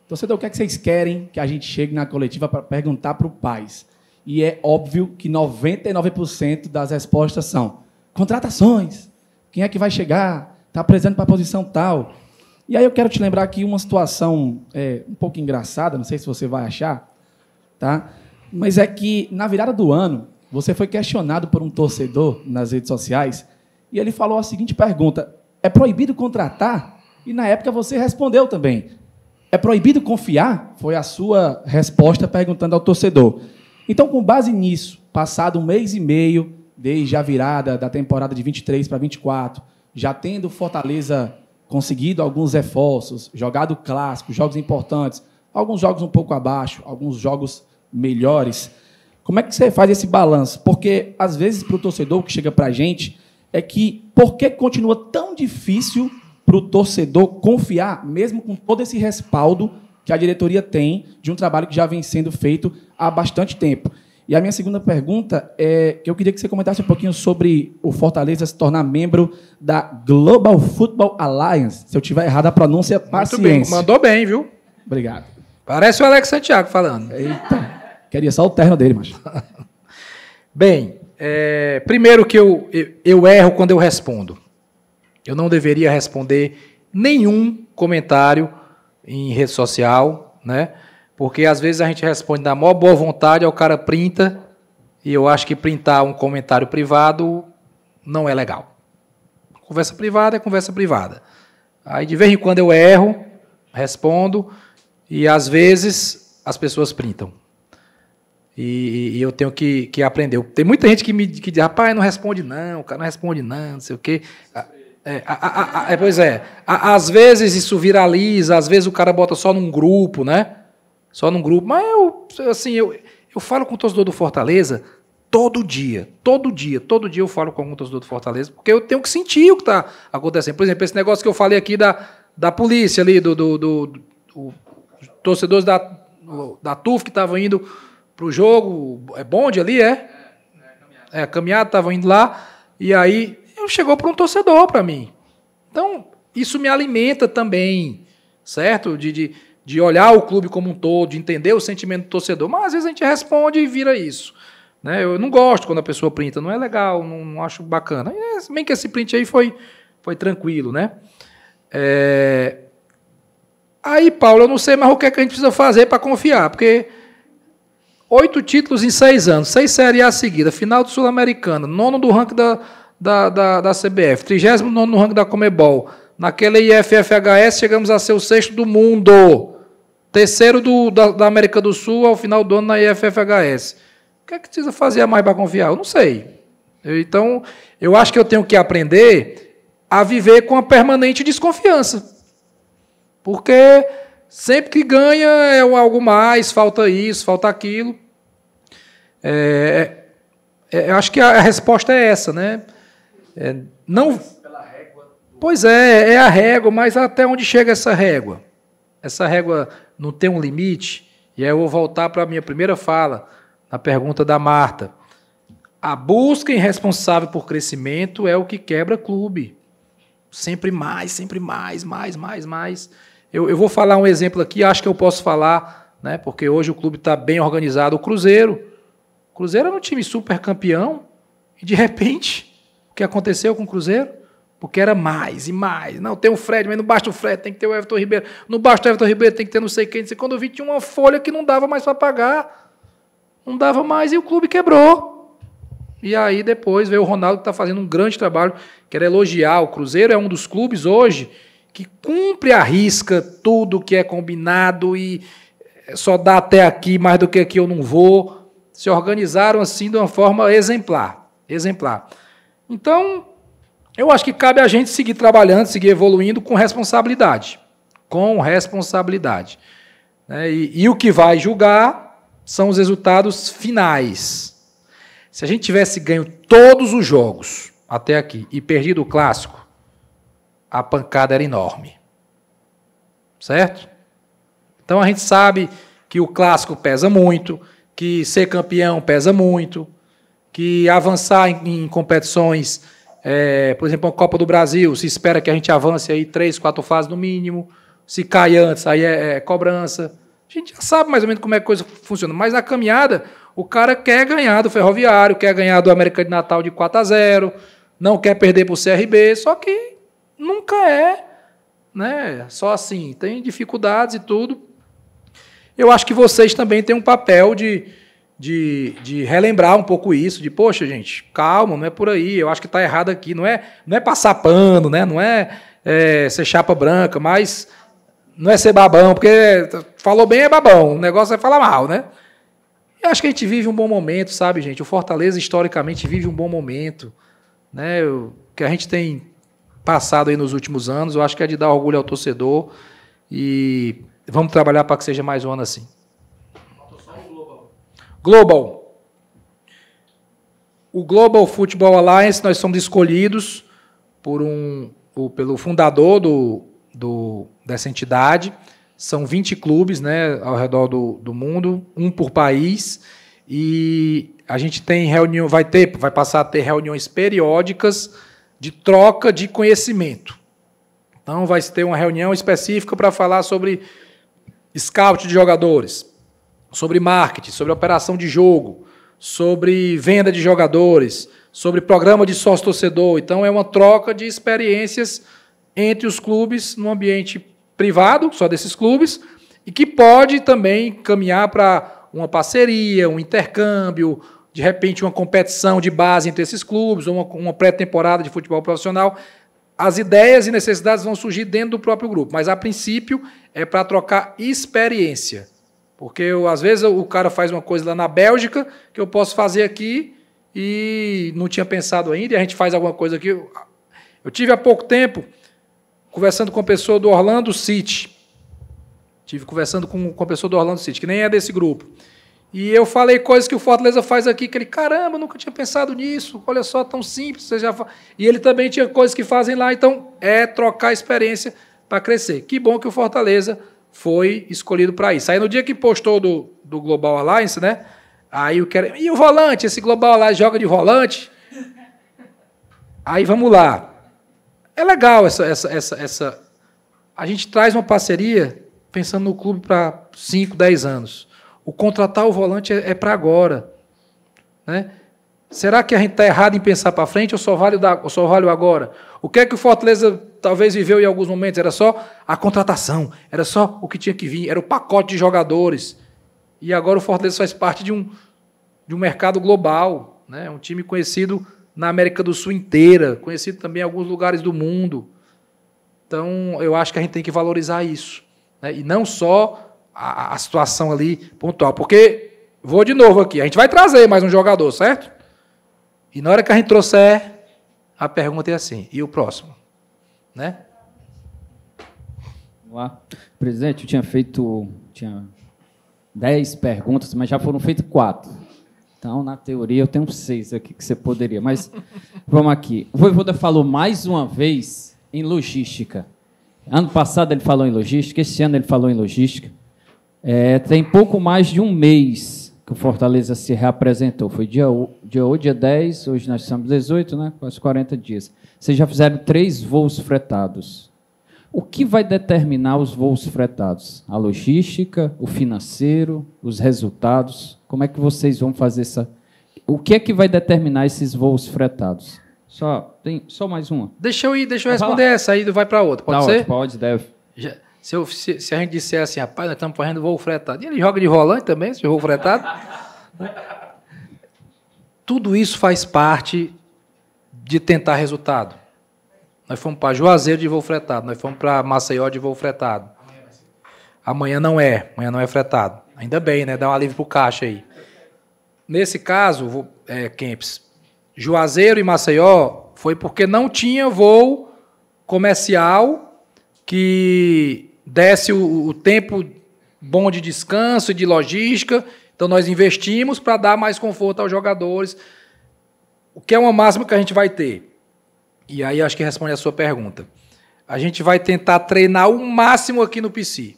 Torcedor, o que é que vocês querem que a gente chegue na coletiva para perguntar para o Paz? E é óbvio que 99% das respostas são contratações. Quem é que vai chegar? Está apresentando para a posição tal. E aí eu quero te lembrar aqui uma situação é, um pouco engraçada, não sei se você vai achar, tá? Mas é que na virada do ano, você foi questionado por um torcedor nas redes sociais e ele falou a seguinte pergunta: é proibido contratar? E na época você respondeu também: é proibido confiar? Foi a sua resposta perguntando ao torcedor. Então, com base nisso, passado um mês e meio desde a virada da temporada de 23 para 24, já tendo Fortaleza conseguido alguns reforços, jogado clássicos, jogos importantes, alguns jogos um pouco abaixo, alguns jogos melhores. Como é que você faz esse balanço? Porque, às vezes, para o torcedor que chega para a gente, é que por que continua tão difícil para o torcedor confiar, mesmo com todo esse respaldo que a diretoria tem de um trabalho que já vem sendo feito há bastante tempo. E a minha segunda pergunta é que eu queria que você comentasse um pouquinho sobre o Fortaleza se tornar membro da Global Football Alliance. Se eu tiver errado a pronúncia, paciência. Muito bem, mandou bem, viu? Obrigado. Parece o Alex Santiago falando. Eita, queria só o terno dele, mas. *laughs* bem, é, primeiro que eu, eu, eu erro quando eu respondo. Eu não deveria responder nenhum comentário em rede social, né? Porque às vezes a gente responde da maior boa vontade, o cara printa, e eu acho que printar um comentário privado não é legal. Conversa privada é conversa privada. Aí de vez em quando eu erro, respondo, e às vezes as pessoas printam. E, e eu tenho que, que aprender. Tem muita gente que me que diz, rapaz, não responde não, o cara não responde não, não sei o quê. Ah, é, a, a, a, é, pois é, às vezes isso viraliza, às vezes o cara bota só num grupo, né? Só num grupo. Mas eu, assim, eu, eu falo com o torcedor do Fortaleza todo dia, todo dia, todo dia eu falo com algum torcedor do Fortaleza, porque eu tenho que sentir o que está acontecendo. Por exemplo, esse negócio que eu falei aqui da, da polícia ali, do, do, do, do torcedores da, da TUF que estavam indo pro jogo, é bonde ali, é? É, caminhada, estavam indo lá, e aí chegou para um torcedor para mim. Então, isso me alimenta também, certo? De, de, de olhar o clube como um todo, de entender o sentimento do torcedor, mas às vezes a gente responde e vira isso. Né? Eu não gosto quando a pessoa printa, não é legal, não, não acho bacana. É, bem que esse print aí foi, foi tranquilo, né? É... Aí, Paulo, eu não sei mais o que, é que a gente precisa fazer para confiar, porque Oito títulos em seis anos, seis séries A seguida, final do Sul-Americana, nono do ranking da, da, da, da CBF, nono no ranking da Comebol. Naquela IFFHS chegamos a ser o sexto do mundo, terceiro do, da, da América do Sul ao final do ano na IFFHS. O que é que precisa fazer mais para confiar? Eu não sei. Eu, então, eu acho que eu tenho que aprender a viver com a permanente desconfiança. Porque sempre que ganha é algo mais, falta isso, falta aquilo. É, é, é, eu acho que a, a, resposta é essa, né? É, não. Pois é, é a régua, mas até onde chega essa régua? Essa régua não tem um limite? E aí eu vou voltar para a minha primeira fala, na pergunta da Marta. A busca irresponsável por crescimento é o que quebra clube. Sempre mais, sempre mais, mais, mais, mais. Eu, eu vou falar um exemplo aqui, acho que eu posso falar, né? Porque hoje o clube está bem organizado. O Cruzeiro, o Cruzeiro era um time super campeão e de repente o que aconteceu com o Cruzeiro? Porque era mais e mais. Não, tem o Fred, mas não basta o Fred, tem que ter o Everton Ribeiro. Não basta o Everton Ribeiro, tem que ter não sei quem. Não sei. Quando eu vi, tinha uma folha que não dava mais para pagar. Não dava mais e o clube quebrou. E aí depois veio o Ronaldo que está fazendo um grande trabalho. Quero elogiar. O Cruzeiro é um dos clubes hoje que cumpre a risca tudo que é combinado e só dá até aqui, mais do que aqui eu não vou se organizaram assim de uma forma exemplar, exemplar. Então, eu acho que cabe a gente seguir trabalhando, seguir evoluindo com responsabilidade, com responsabilidade. Né? E, e o que vai julgar são os resultados finais. Se a gente tivesse ganho todos os jogos até aqui e perdido o clássico, a pancada era enorme. Certo? Então a gente sabe que o clássico pesa muito, que ser campeão pesa muito, que avançar em, em competições, é, por exemplo, a Copa do Brasil, se espera que a gente avance aí três, quatro fases no mínimo. Se cai antes, aí é, é cobrança. A gente já sabe mais ou menos como é que a coisa funciona. Mas na caminhada, o cara quer ganhar do Ferroviário, quer ganhar do América de Natal de 4 a 0 não quer perder para o CRB, só que nunca é né, só assim. Tem dificuldades e tudo, eu acho que vocês também têm um papel de, de, de relembrar um pouco isso, de, poxa, gente, calma, não é por aí, eu acho que está errado aqui. Não é, não é passar pano, né? não é, é ser chapa branca, mas não é ser babão, porque falou bem é babão, o negócio é falar mal, né? Eu acho que a gente vive um bom momento, sabe, gente? O Fortaleza, historicamente, vive um bom momento. Né? O que a gente tem passado aí nos últimos anos, eu acho que é de dar orgulho ao torcedor. E Vamos trabalhar para que seja mais um ano assim. Global. global. O Global Football Alliance, nós somos escolhidos por um, pelo fundador do, do, dessa entidade. São 20 clubes né, ao redor do, do mundo, um por país. E a gente tem reunião, vai ter, vai passar a ter reuniões periódicas de troca de conhecimento. Então vai ter uma reunião específica para falar sobre scout de jogadores, sobre marketing, sobre operação de jogo, sobre venda de jogadores, sobre programa de sócio-torcedor. Então, é uma troca de experiências entre os clubes, no ambiente privado, só desses clubes, e que pode também caminhar para uma parceria, um intercâmbio, de repente uma competição de base entre esses clubes, ou uma, uma pré-temporada de futebol profissional. As ideias e necessidades vão surgir dentro do próprio grupo, mas a princípio é para trocar experiência. Porque eu, às vezes o cara faz uma coisa lá na Bélgica que eu posso fazer aqui e não tinha pensado ainda, e a gente faz alguma coisa aqui. Eu tive há pouco tempo conversando com a pessoa do Orlando City. Tive conversando com, com a pessoa do Orlando City, que nem é desse grupo. E eu falei coisas que o Fortaleza faz aqui, que ele, caramba, nunca tinha pensado nisso, olha só, tão simples, você já E ele também tinha coisas que fazem lá, então é trocar experiência para crescer. Que bom que o Fortaleza foi escolhido para isso. Aí no dia que postou do, do Global Alliance, né? Aí o quero. E o volante? Esse Global Alliance joga de volante? Aí vamos lá. É legal essa, essa, essa, essa. A gente traz uma parceria pensando no clube para 5, 10 anos o contratar o volante é, é para agora. Né? Será que a gente está errado em pensar para frente ou só, vale da, ou só vale agora? O que é que o Fortaleza talvez viveu em alguns momentos? Era só a contratação, era só o que tinha que vir, era o pacote de jogadores. E agora o Fortaleza faz parte de um, de um mercado global, né? um time conhecido na América do Sul inteira, conhecido também em alguns lugares do mundo. Então, eu acho que a gente tem que valorizar isso. Né? E não só a, a situação ali pontual. Porque, vou de novo aqui, a gente vai trazer mais um jogador, certo? E na hora que a gente trouxer, a pergunta é assim: e o próximo? Né? Olá. Presidente, eu tinha feito tinha dez perguntas, mas já foram feitas quatro. Então, na teoria, eu tenho seis aqui que você poderia. Mas *laughs* vamos aqui. O Voivoda falou mais uma vez em logística. Ano passado ele falou em logística, esse ano ele falou em logística. É, tem pouco mais de um mês que o Fortaleza se reapresentou. Foi dia, dia 8, dia 10, hoje nós estamos 18, né? quase 40 dias. Vocês já fizeram três voos fretados. O que vai determinar os voos fretados? A logística, o financeiro, os resultados? Como é que vocês vão fazer essa. O que é que vai determinar esses voos fretados? Só, tem só mais uma. Deixa eu ir, deixa eu responder essa aí, vai para outra. Pode tá ser? Ótimo, pode, deve. Já. Se, eu, se, se a gente disser assim, rapaz, nós estamos fazendo voo fretado. E ele joga de volante também, esse voo fretado. *laughs* Tudo isso faz parte de tentar resultado. Nós fomos para Juazeiro de voo fretado, nós fomos para Maceió de voo fretado. Amanhã não é, amanhã não é fretado. Ainda bem, né? Dá um alívio para o caixa aí. Nesse caso, é, Kempis, Juazeiro e Maceió foi porque não tinha voo comercial que desse o, o tempo bom de descanso e de logística. Então nós investimos para dar mais conforto aos jogadores. O que é uma máxima que a gente vai ter? E aí acho que responde a sua pergunta. A gente vai tentar treinar o máximo aqui no PC.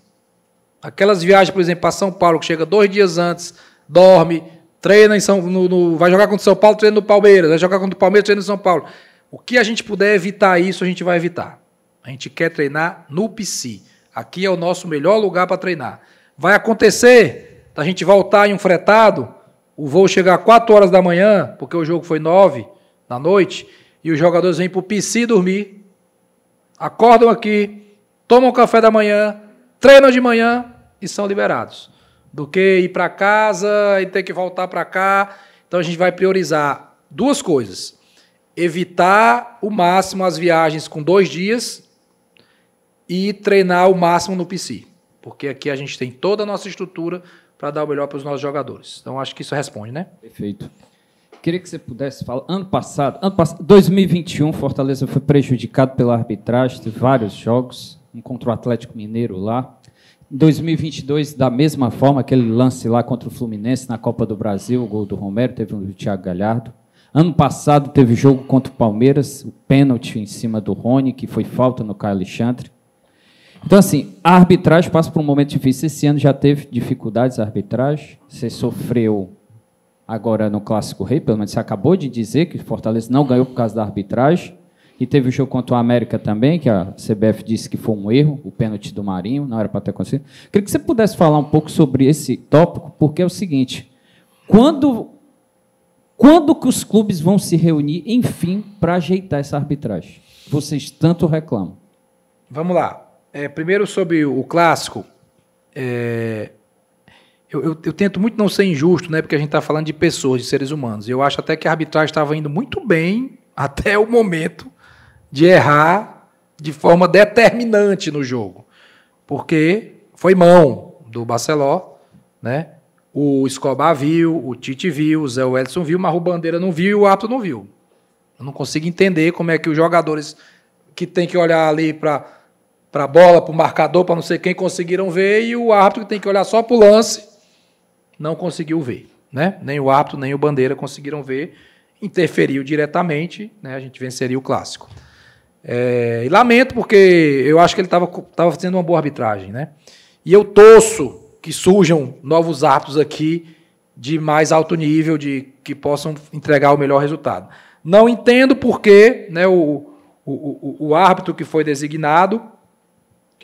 Aquelas viagens, por exemplo, para São Paulo, que chega dois dias antes, dorme, treina em São no, no, vai jogar contra o São Paulo, treina no Palmeiras, vai jogar contra o Palmeiras, treina em São Paulo. O que a gente puder evitar isso, a gente vai evitar. A gente quer treinar no PC. Aqui é o nosso melhor lugar para treinar. Vai acontecer da gente voltar em um fretado, o voo chegar 4 horas da manhã, porque o jogo foi 9 da noite, e os jogadores vêm para o PC dormir, acordam aqui, tomam café da manhã, treinam de manhã e são liberados. Do que ir para casa e ter que voltar para cá. Então a gente vai priorizar duas coisas: evitar o máximo as viagens com dois dias e treinar o máximo no PC. Porque aqui a gente tem toda a nossa estrutura para dar o melhor para os nossos jogadores. Então acho que isso responde, né? Perfeito. Queria que você pudesse falar. Ano passado, ano 2021, Fortaleza foi prejudicado pela arbitragem, teve vários jogos, um contra o Atlético Mineiro lá. Em 2022, da mesma forma, aquele lance lá contra o Fluminense na Copa do Brasil, o gol do Romero, teve um do Thiago Galhardo. Ano passado teve jogo contra o Palmeiras, o pênalti em cima do Rony, que foi falta no Caio Alexandre. Então, assim, a arbitragem passa por um momento difícil. Esse ano já teve dificuldades a arbitragem. Você sofreu agora no Clássico Rei, pelo menos você acabou de dizer que o Fortaleza não ganhou por causa da arbitragem. E teve o jogo contra o América também, que a CBF disse que foi um erro, o pênalti do Marinho, não era para ter acontecido. Queria que você pudesse falar um pouco sobre esse tópico, porque é o seguinte: quando, quando que os clubes vão se reunir, enfim, para ajeitar essa arbitragem? Vocês tanto reclamam. Vamos lá. É, primeiro sobre o clássico. É, eu, eu, eu, tento muito não ser injusto, né? Porque a gente está falando de pessoas, de seres humanos. Eu acho até que a arbitragem estava indo muito bem *laughs* até o momento de errar de forma determinante no jogo. Porque foi mão do Barceló, né? O Escobar viu, o Tite viu, o Zé Wellison viu, mas o Bandeira não viu e o árbitro não viu. Eu não consigo entender como é que os jogadores que tem que olhar ali para para a bola, para o marcador, para não sei quem, conseguiram ver, e o árbitro que tem que olhar só para o lance, não conseguiu ver. Né? Nem o árbitro, nem o Bandeira conseguiram ver, interferiu diretamente, né? a gente venceria o clássico. É, e lamento, porque eu acho que ele estava tava fazendo uma boa arbitragem. Né? E eu torço que surjam novos árbitros aqui de mais alto nível, de que possam entregar o melhor resultado. Não entendo por que né, o, o, o, o árbitro que foi designado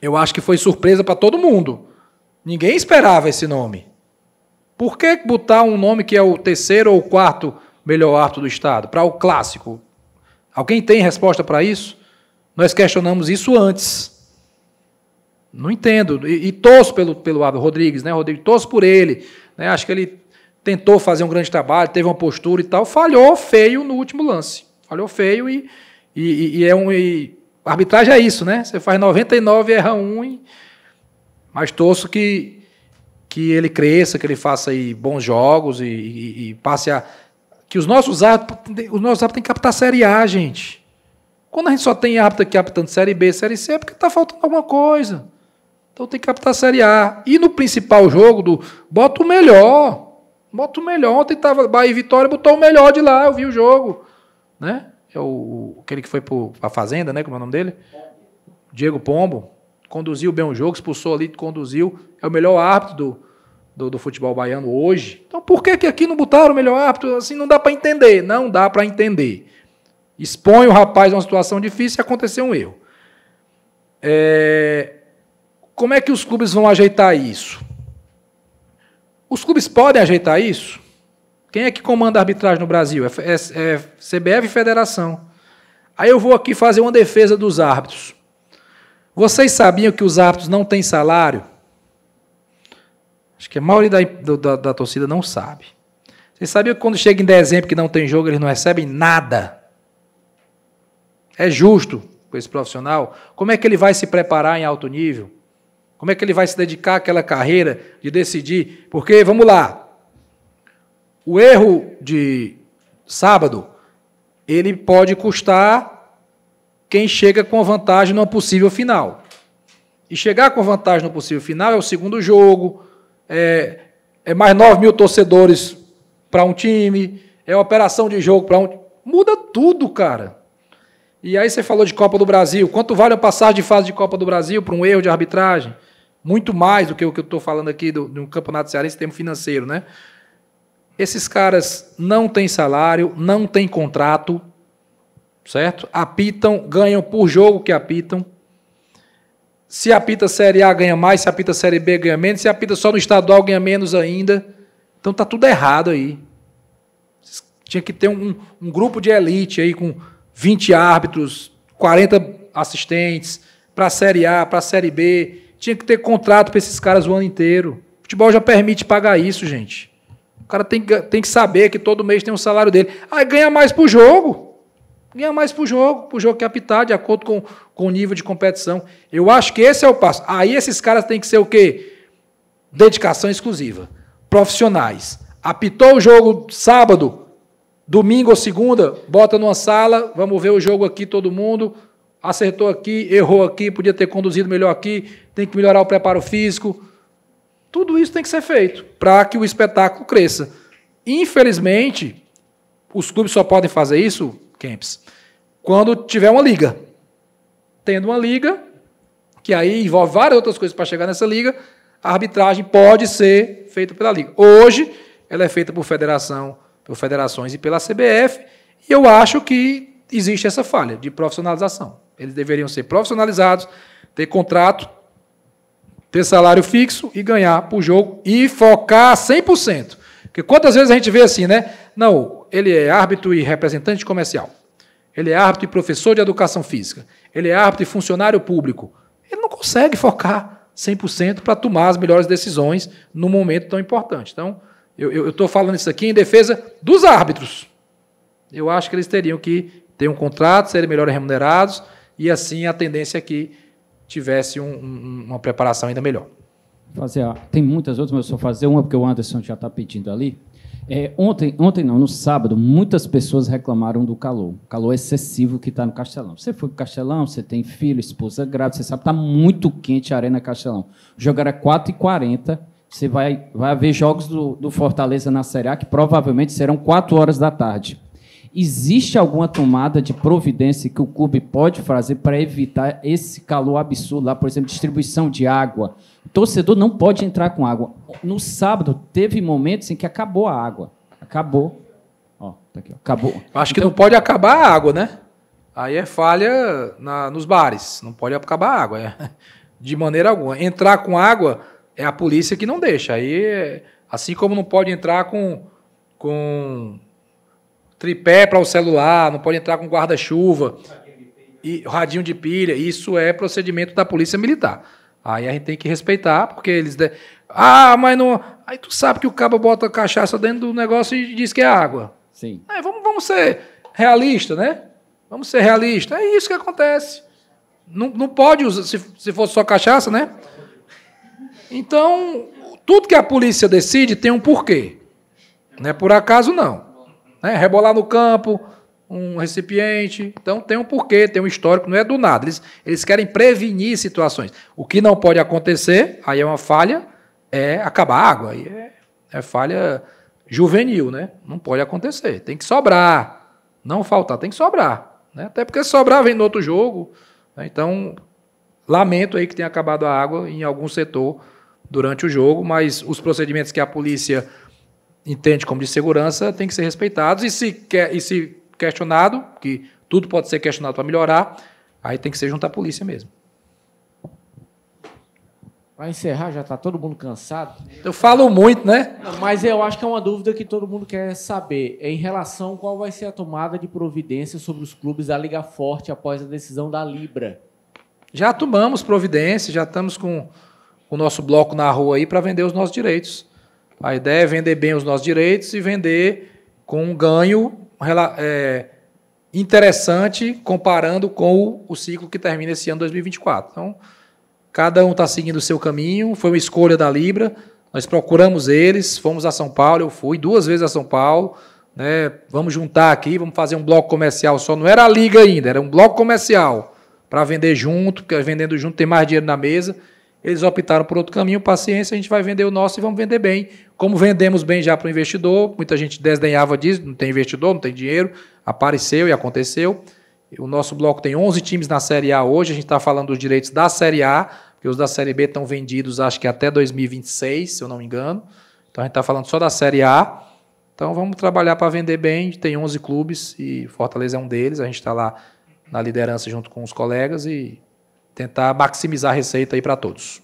eu acho que foi surpresa para todo mundo. Ninguém esperava esse nome. Por que botar um nome que é o terceiro ou quarto melhor árbitro do estado para o clássico? Alguém tem resposta para isso? Nós questionamos isso antes. Não entendo. E, e torço pelo, pelo Abel Rodrigues, né, Rodrigo? Torço por ele. Né? Acho que ele tentou fazer um grande trabalho, teve uma postura e tal. Falhou feio no último lance. Falhou feio e, e, e é um. E, arbitragem é isso, né? Você faz 99, erra um, e... mas torço que, que ele cresça, que ele faça aí bons jogos e, e, e passe a. Que os nossos árbitros, os nossos árbitros têm que captar Série A, gente. Quando a gente só tem árbitro aqui captando Série B, Série C, é porque está faltando alguma coisa. Então tem que captar Série A. E no principal jogo, do bota o melhor. Bota o melhor. Ontem estava Bahia e Vitória, botou o melhor de lá, eu vi o jogo. Né? é o, aquele que foi para a Fazenda, né? Como é o nome dele? Diego Pombo. Conduziu bem o jogo, expulsou ali, conduziu. É o melhor árbitro do, do, do futebol baiano hoje. Então, por que, que aqui não botaram o melhor árbitro? Assim, não dá para entender. Não dá para entender. Expõe o rapaz a uma situação difícil e aconteceu um erro. É... Como é que os clubes vão ajeitar isso? Os clubes podem ajeitar isso? Quem é que comanda a arbitragem no Brasil? É, é, é CBF e Federação. Aí eu vou aqui fazer uma defesa dos árbitros. Vocês sabiam que os árbitros não têm salário? Acho que a maioria da, da, da torcida não sabe. Vocês sabiam que quando chega em dezembro que não tem jogo, eles não recebem nada? É justo com esse profissional? Como é que ele vai se preparar em alto nível? Como é que ele vai se dedicar àquela carreira de decidir? Porque, vamos lá, o erro de sábado, ele pode custar quem chega com vantagem no possível final. E chegar com vantagem no possível final é o segundo jogo, é, é mais 9 mil torcedores para um time, é operação de jogo para um. Muda tudo, cara. E aí você falou de Copa do Brasil. Quanto vale a passagem de fase de Copa do Brasil para um erro de arbitragem? Muito mais do que o que eu estou falando aqui do, do Campeonato Cearense em termos financeiro, né? Esses caras não têm salário, não têm contrato, certo? Apitam, ganham por jogo que apitam. Se apita Série A ganha mais, se apita Série B ganha menos, se apita só no estadual ganha menos ainda. Então tá tudo errado aí. Tinha que ter um, um grupo de elite aí com 20 árbitros, 40 assistentes, para a Série A, para a Série B. Tinha que ter contrato para esses caras o ano inteiro. O futebol já permite pagar isso, gente cara tem, tem que saber que todo mês tem um salário dele. Aí ganha mais pro jogo. Ganha mais pro jogo, pro jogo que é apitar, de acordo com, com o nível de competição. Eu acho que esse é o passo. Aí esses caras têm que ser o quê? Dedicação exclusiva. Profissionais. Apitou o jogo sábado, domingo ou segunda, bota numa sala, vamos ver o jogo aqui, todo mundo. Acertou aqui, errou aqui, podia ter conduzido melhor aqui, tem que melhorar o preparo físico tudo isso tem que ser feito para que o espetáculo cresça. Infelizmente, os clubes só podem fazer isso, Camps, quando tiver uma liga. Tendo uma liga, que aí envolve várias outras coisas para chegar nessa liga, a arbitragem pode ser feita pela liga. Hoje, ela é feita por federação, por federações e pela CBF, e eu acho que existe essa falha de profissionalização. Eles deveriam ser profissionalizados, ter contrato ter salário fixo e ganhar o jogo e focar 100%. Porque quantas vezes a gente vê assim, né? Não, ele é árbitro e representante comercial. Ele é árbitro e professor de educação física. Ele é árbitro e funcionário público. Ele não consegue focar 100% para tomar as melhores decisões num momento tão importante. Então, eu estou falando isso aqui em defesa dos árbitros. Eu acho que eles teriam que ter um contrato, serem melhor remunerados, e assim a tendência aqui é que tivesse um, um, uma preparação ainda melhor. Fazer, tem muitas outras, mas eu só fazer uma porque o Anderson já está pedindo ali. É, ontem, ontem não, no sábado, muitas pessoas reclamaram do calor, calor excessivo que está no Castelão. Você foi para o Castelão, você tem filho, esposa grávida, você sabe, está muito quente a Arena Castelão. O jogo era 4h40, você vai, vai haver jogos do, do Fortaleza na Série A que provavelmente serão 4 horas da tarde. Existe alguma tomada de providência que o clube pode fazer para evitar esse calor absurdo lá, por exemplo, distribuição de água? O torcedor não pode entrar com água. No sábado teve momentos em que acabou a água. Acabou. Ó, tá aqui, ó. acabou. Acho então, que não pode acabar a água, né? Aí é falha na, nos bares. Não pode acabar a água. É. De maneira alguma. Entrar com água é a polícia que não deixa. Aí, é, assim como não pode entrar com, com tripé para o celular, não pode entrar com guarda-chuva, e radinho de pilha. Isso é procedimento da polícia militar. Aí a gente tem que respeitar, porque eles. De... Ah, mas não. Aí tu sabe que o cabo bota cachaça dentro do negócio e diz que é água. Sim. É, vamos, vamos ser realista, né? Vamos ser realista. É isso que acontece. Não, não pode usar, se, se fosse só cachaça, né? Então, tudo que a polícia decide tem um porquê. Não é por acaso, não. Né? Rebolar no campo, um recipiente. Então tem um porquê, tem um histórico, não é do nada. Eles, eles querem prevenir situações. O que não pode acontecer, aí é uma falha, é acabar a água. Aí é, é falha juvenil, né? Não pode acontecer. Tem que sobrar. Não faltar, tem que sobrar. Né? Até porque se sobrar vem no outro jogo. Né? Então, lamento aí que tenha acabado a água em algum setor durante o jogo, mas os procedimentos que a polícia entende como de segurança tem que ser respeitados e se, quer, e se questionado, que tudo pode ser questionado para melhorar, aí tem que ser junto à polícia mesmo. Para encerrar, já está todo mundo cansado. Eu falo muito, né? Mas eu acho que é uma dúvida que todo mundo quer saber. É em relação qual vai ser a tomada de providência sobre os clubes da Liga Forte após a decisão da Libra. Já tomamos providência, já estamos com o nosso bloco na rua aí para vender os nossos direitos. A ideia é vender bem os nossos direitos e vender com um ganho é, interessante comparando com o, ciclo que termina esse ano 2024. Então, cada um está seguindo o seu caminho, foi uma escolha da Libra, nós procuramos eles, fomos a São Paulo, eu fui duas vezes a São Paulo, né, vamos juntar aqui, vamos fazer um bloco comercial só, não era a Liga ainda, era um bloco comercial para vender junto, porque vendendo junto tem mais dinheiro na mesa, eles optaram por outro caminho, paciência, a gente vai vender o nosso e vamos vender bem. Como vendemos bem já para o investidor, muita gente desdenhava disso, não tem investidor, não tem dinheiro, apareceu e aconteceu. O nosso bloco tem 11 times na Série A hoje, a gente está falando dos direitos da Série A, porque os da Série B estão vendidos acho que até 2026, se eu não me engano. Então a gente está falando só da Série A. Então vamos trabalhar para vender bem, tem 11 clubes e Fortaleza é um deles, a gente está lá na liderança junto com os colegas e tentar maximizar a receita aí para todos.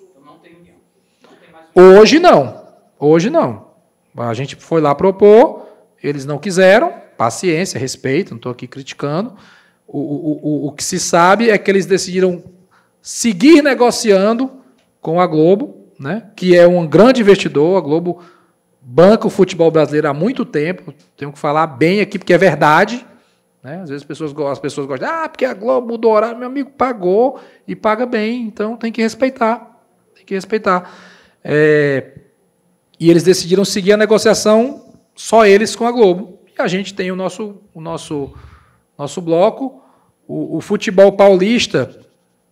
Hoje não. Hoje não. A gente foi lá propor, eles não quiseram, paciência, respeito, não estou aqui criticando. O, o, o, o que se sabe é que eles decidiram seguir negociando com a Globo, né, que é um grande investidor. A Globo banca o futebol brasileiro há muito tempo, tenho que falar bem aqui, porque é verdade. Né? Às vezes as pessoas, as pessoas gostam, ah, porque a Globo mudou horário, meu amigo pagou e paga bem, então tem que respeitar. Tem que respeitar. É, e eles decidiram seguir a negociação só eles com a Globo. E a gente tem o nosso, o nosso, nosso bloco. O, o futebol paulista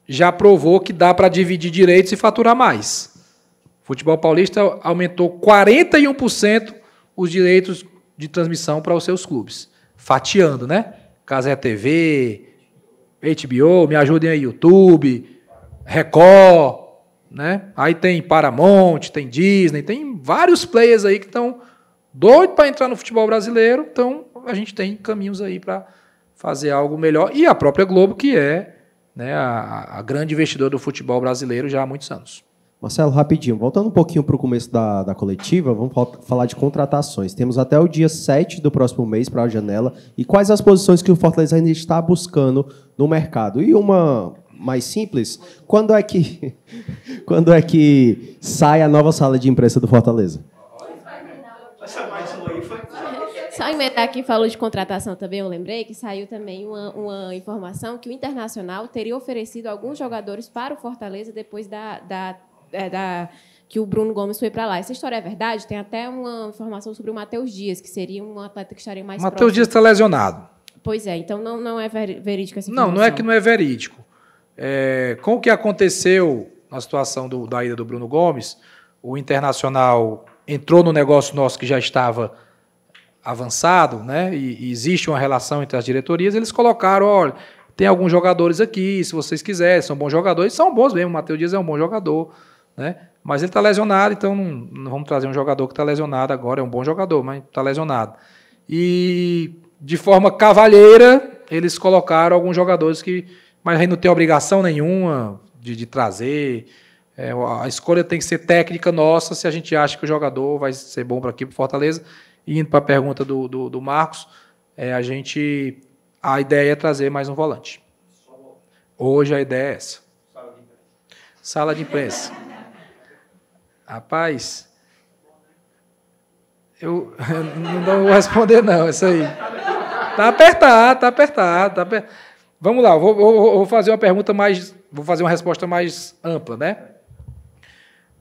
já provou que dá para dividir direitos e faturar mais. O futebol paulista aumentou 41% os direitos de transmissão para os seus clubes. Fatiando, né? Casé TV, HBO, me ajudem aí, YouTube, Record, né? Aí tem Paramount, tem Disney, tem vários players aí que estão doidos para entrar no futebol brasileiro, então a gente tem caminhos aí para fazer algo melhor. E a própria Globo, que é né, a, a grande investidora do futebol brasileiro já há muitos anos. Marcelo, rapidinho, voltando um pouquinho para o começo da, da coletiva, vamos falar de contratações. Temos até o dia 7 do próximo mês para a janela. E quais as posições que o Fortaleza ainda está buscando no mercado? E uma mais simples, quando é que *laughs* quando é que sai a nova sala de imprensa do Fortaleza? Só emendar quem falou de contratação também, eu lembrei que saiu também uma, uma, informação que o Internacional teria oferecido alguns jogadores para o Fortaleza depois da, da é, da, que o Bruno Gomes foi para lá. Essa história é verdade? Tem até uma informação sobre o Matheus Dias, que seria um atleta que estaria mais Matheus Dias está lesionado. Pois é, então não, não é verídico essa informação. Não, não é que não é verídico. É, com o que aconteceu na situação do, da ida do Bruno Gomes, o Internacional entrou no negócio nosso que já estava avançado, né? E, e existe uma relação entre as diretorias, eles colocaram, olha, tem alguns jogadores aqui, se vocês quiserem, são bons jogadores, são bons mesmo, o Matheus Dias é um bom jogador né? Mas ele está lesionado, então não, vamos trazer um jogador que está lesionado agora, é um bom jogador, mas está lesionado. E de forma cavalheira, eles colocaram alguns jogadores que. Mas aí não tem obrigação nenhuma de, de trazer. É, a escolha tem que ser técnica nossa se a gente acha que o jogador vai ser bom para aqui, para Fortaleza. E indo para a pergunta do, do, do Marcos, é, a gente. A ideia é trazer mais um volante. Hoje a ideia é essa. Sala de imprensa. Sala de imprensa. Rapaz, eu, *laughs* não vou responder, não, isso aí. Tá apertado, tá apertado. Tá Vamos lá, vou, vou, vou fazer uma pergunta mais. Vou fazer uma resposta mais ampla, né?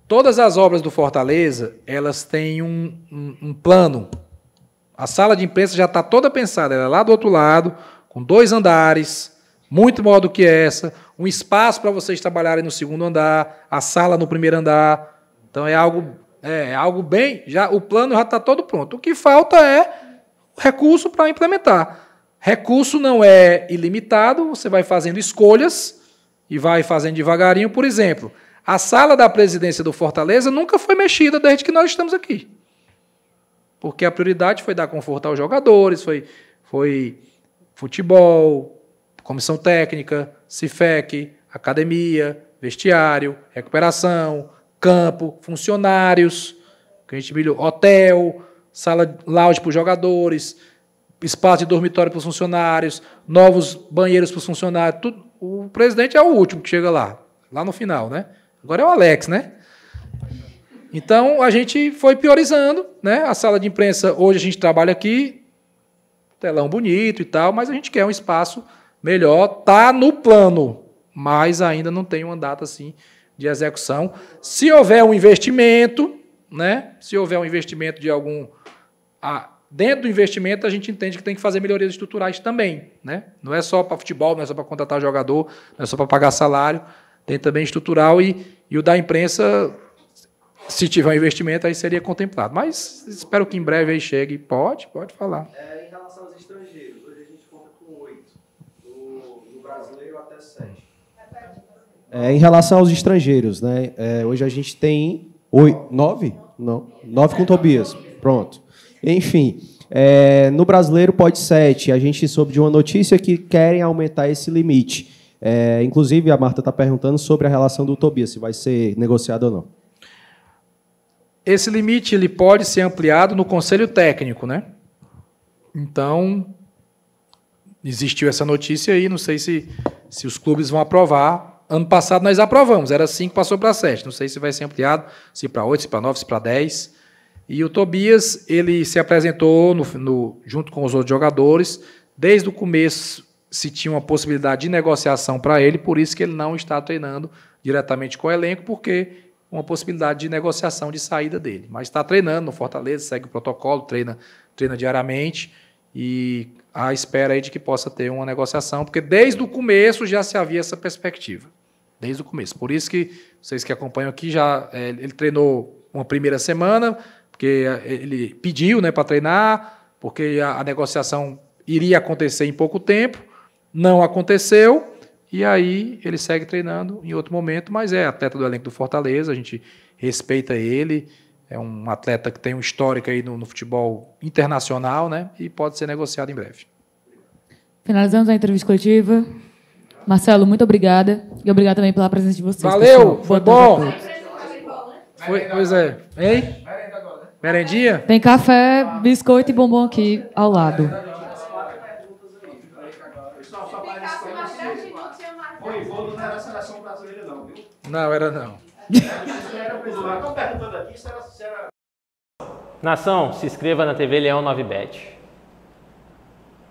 Todas as obras do Fortaleza, elas têm um, um, um plano. A sala de imprensa já está toda pensada, ela é lá do outro lado, com dois andares, muito maior do que essa, um espaço para vocês trabalharem no segundo andar, a sala no primeiro andar, então é algo, é, é algo bem. já O plano já está todo pronto. O que falta é recurso para implementar. Recurso não é ilimitado, você vai fazendo escolhas e vai fazendo devagarinho. Por exemplo, a sala da presidência do Fortaleza nunca foi mexida desde que nós estamos aqui. Porque a prioridade foi dar conforto aos jogadores, foi, foi futebol, comissão técnica, CIFEC, academia, vestiário, recuperação, campo, funcionários, que a gente milhou, hotel, sala lounge para os jogadores, espaço de dormitório para os funcionários, novos banheiros para os funcionários, tudo. O presidente é o último que chega lá, lá no final, né? Agora é o Alex, né? Então a gente foi priorizando, né? A sala de imprensa hoje a gente trabalha aqui, telão bonito e tal, mas a gente quer um espaço melhor, tá no plano, mas ainda não tem uma data assim de execução. Se houver um investimento, né? Se houver um investimento de algum. dentro do investimento, a gente entende que tem que fazer melhorias estruturais também. Né? Não é só para futebol, não é só para contratar jogador, não é só para pagar salário. Tem também estrutural e, e o da imprensa, se tiver um investimento, aí seria contemplado. Mas espero que em breve aí chegue. Pode, pode falar. É, É, em relação aos estrangeiros, né? É, hoje a gente tem oito, nove? Não, nove com Tobias. Pronto. Enfim, é, no brasileiro pode sete. A gente soube de uma notícia que querem aumentar esse limite. É, inclusive, a Marta está perguntando sobre a relação do Tobias, se vai ser negociado ou não. Esse limite ele pode ser ampliado no Conselho Técnico, né? Então, existiu essa notícia aí, não sei se, se os clubes vão aprovar, Ano passado nós aprovamos, era 5, passou para 7. Não sei se vai ser ampliado, se para 8, se para 9, se para 10. E o Tobias, ele se apresentou no, no, junto com os outros jogadores. Desde o começo se tinha uma possibilidade de negociação para ele, por isso que ele não está treinando diretamente com o elenco, porque uma possibilidade de negociação de saída dele. Mas está treinando no Fortaleza, segue o protocolo, treina, treina diariamente e à espera aí de que possa ter uma negociação, porque desde o começo já se havia essa perspectiva desde o começo. Por isso que vocês que acompanham aqui já é, ele treinou uma primeira semana, porque é, ele pediu, né, para treinar, porque a, a, negociação iria acontecer em pouco tempo, não aconteceu. E aí ele segue treinando em outro momento, mas é atleta do elenco do Fortaleza, a gente respeita ele, é um atleta que tem um histórico aí no, no futebol internacional, né, e pode ser negociado em breve. Finalizamos a entrevista coletiva. Marcelo, muito obrigada. E obrigado também pela presença de vocês. Valeu, pessoal. foi bom. Foi, pois é. Hein? Merendinha? Tem café, biscoito e bombom aqui ao lado. Não, era não. Nação, se inscreva na TV Leão 9Bet.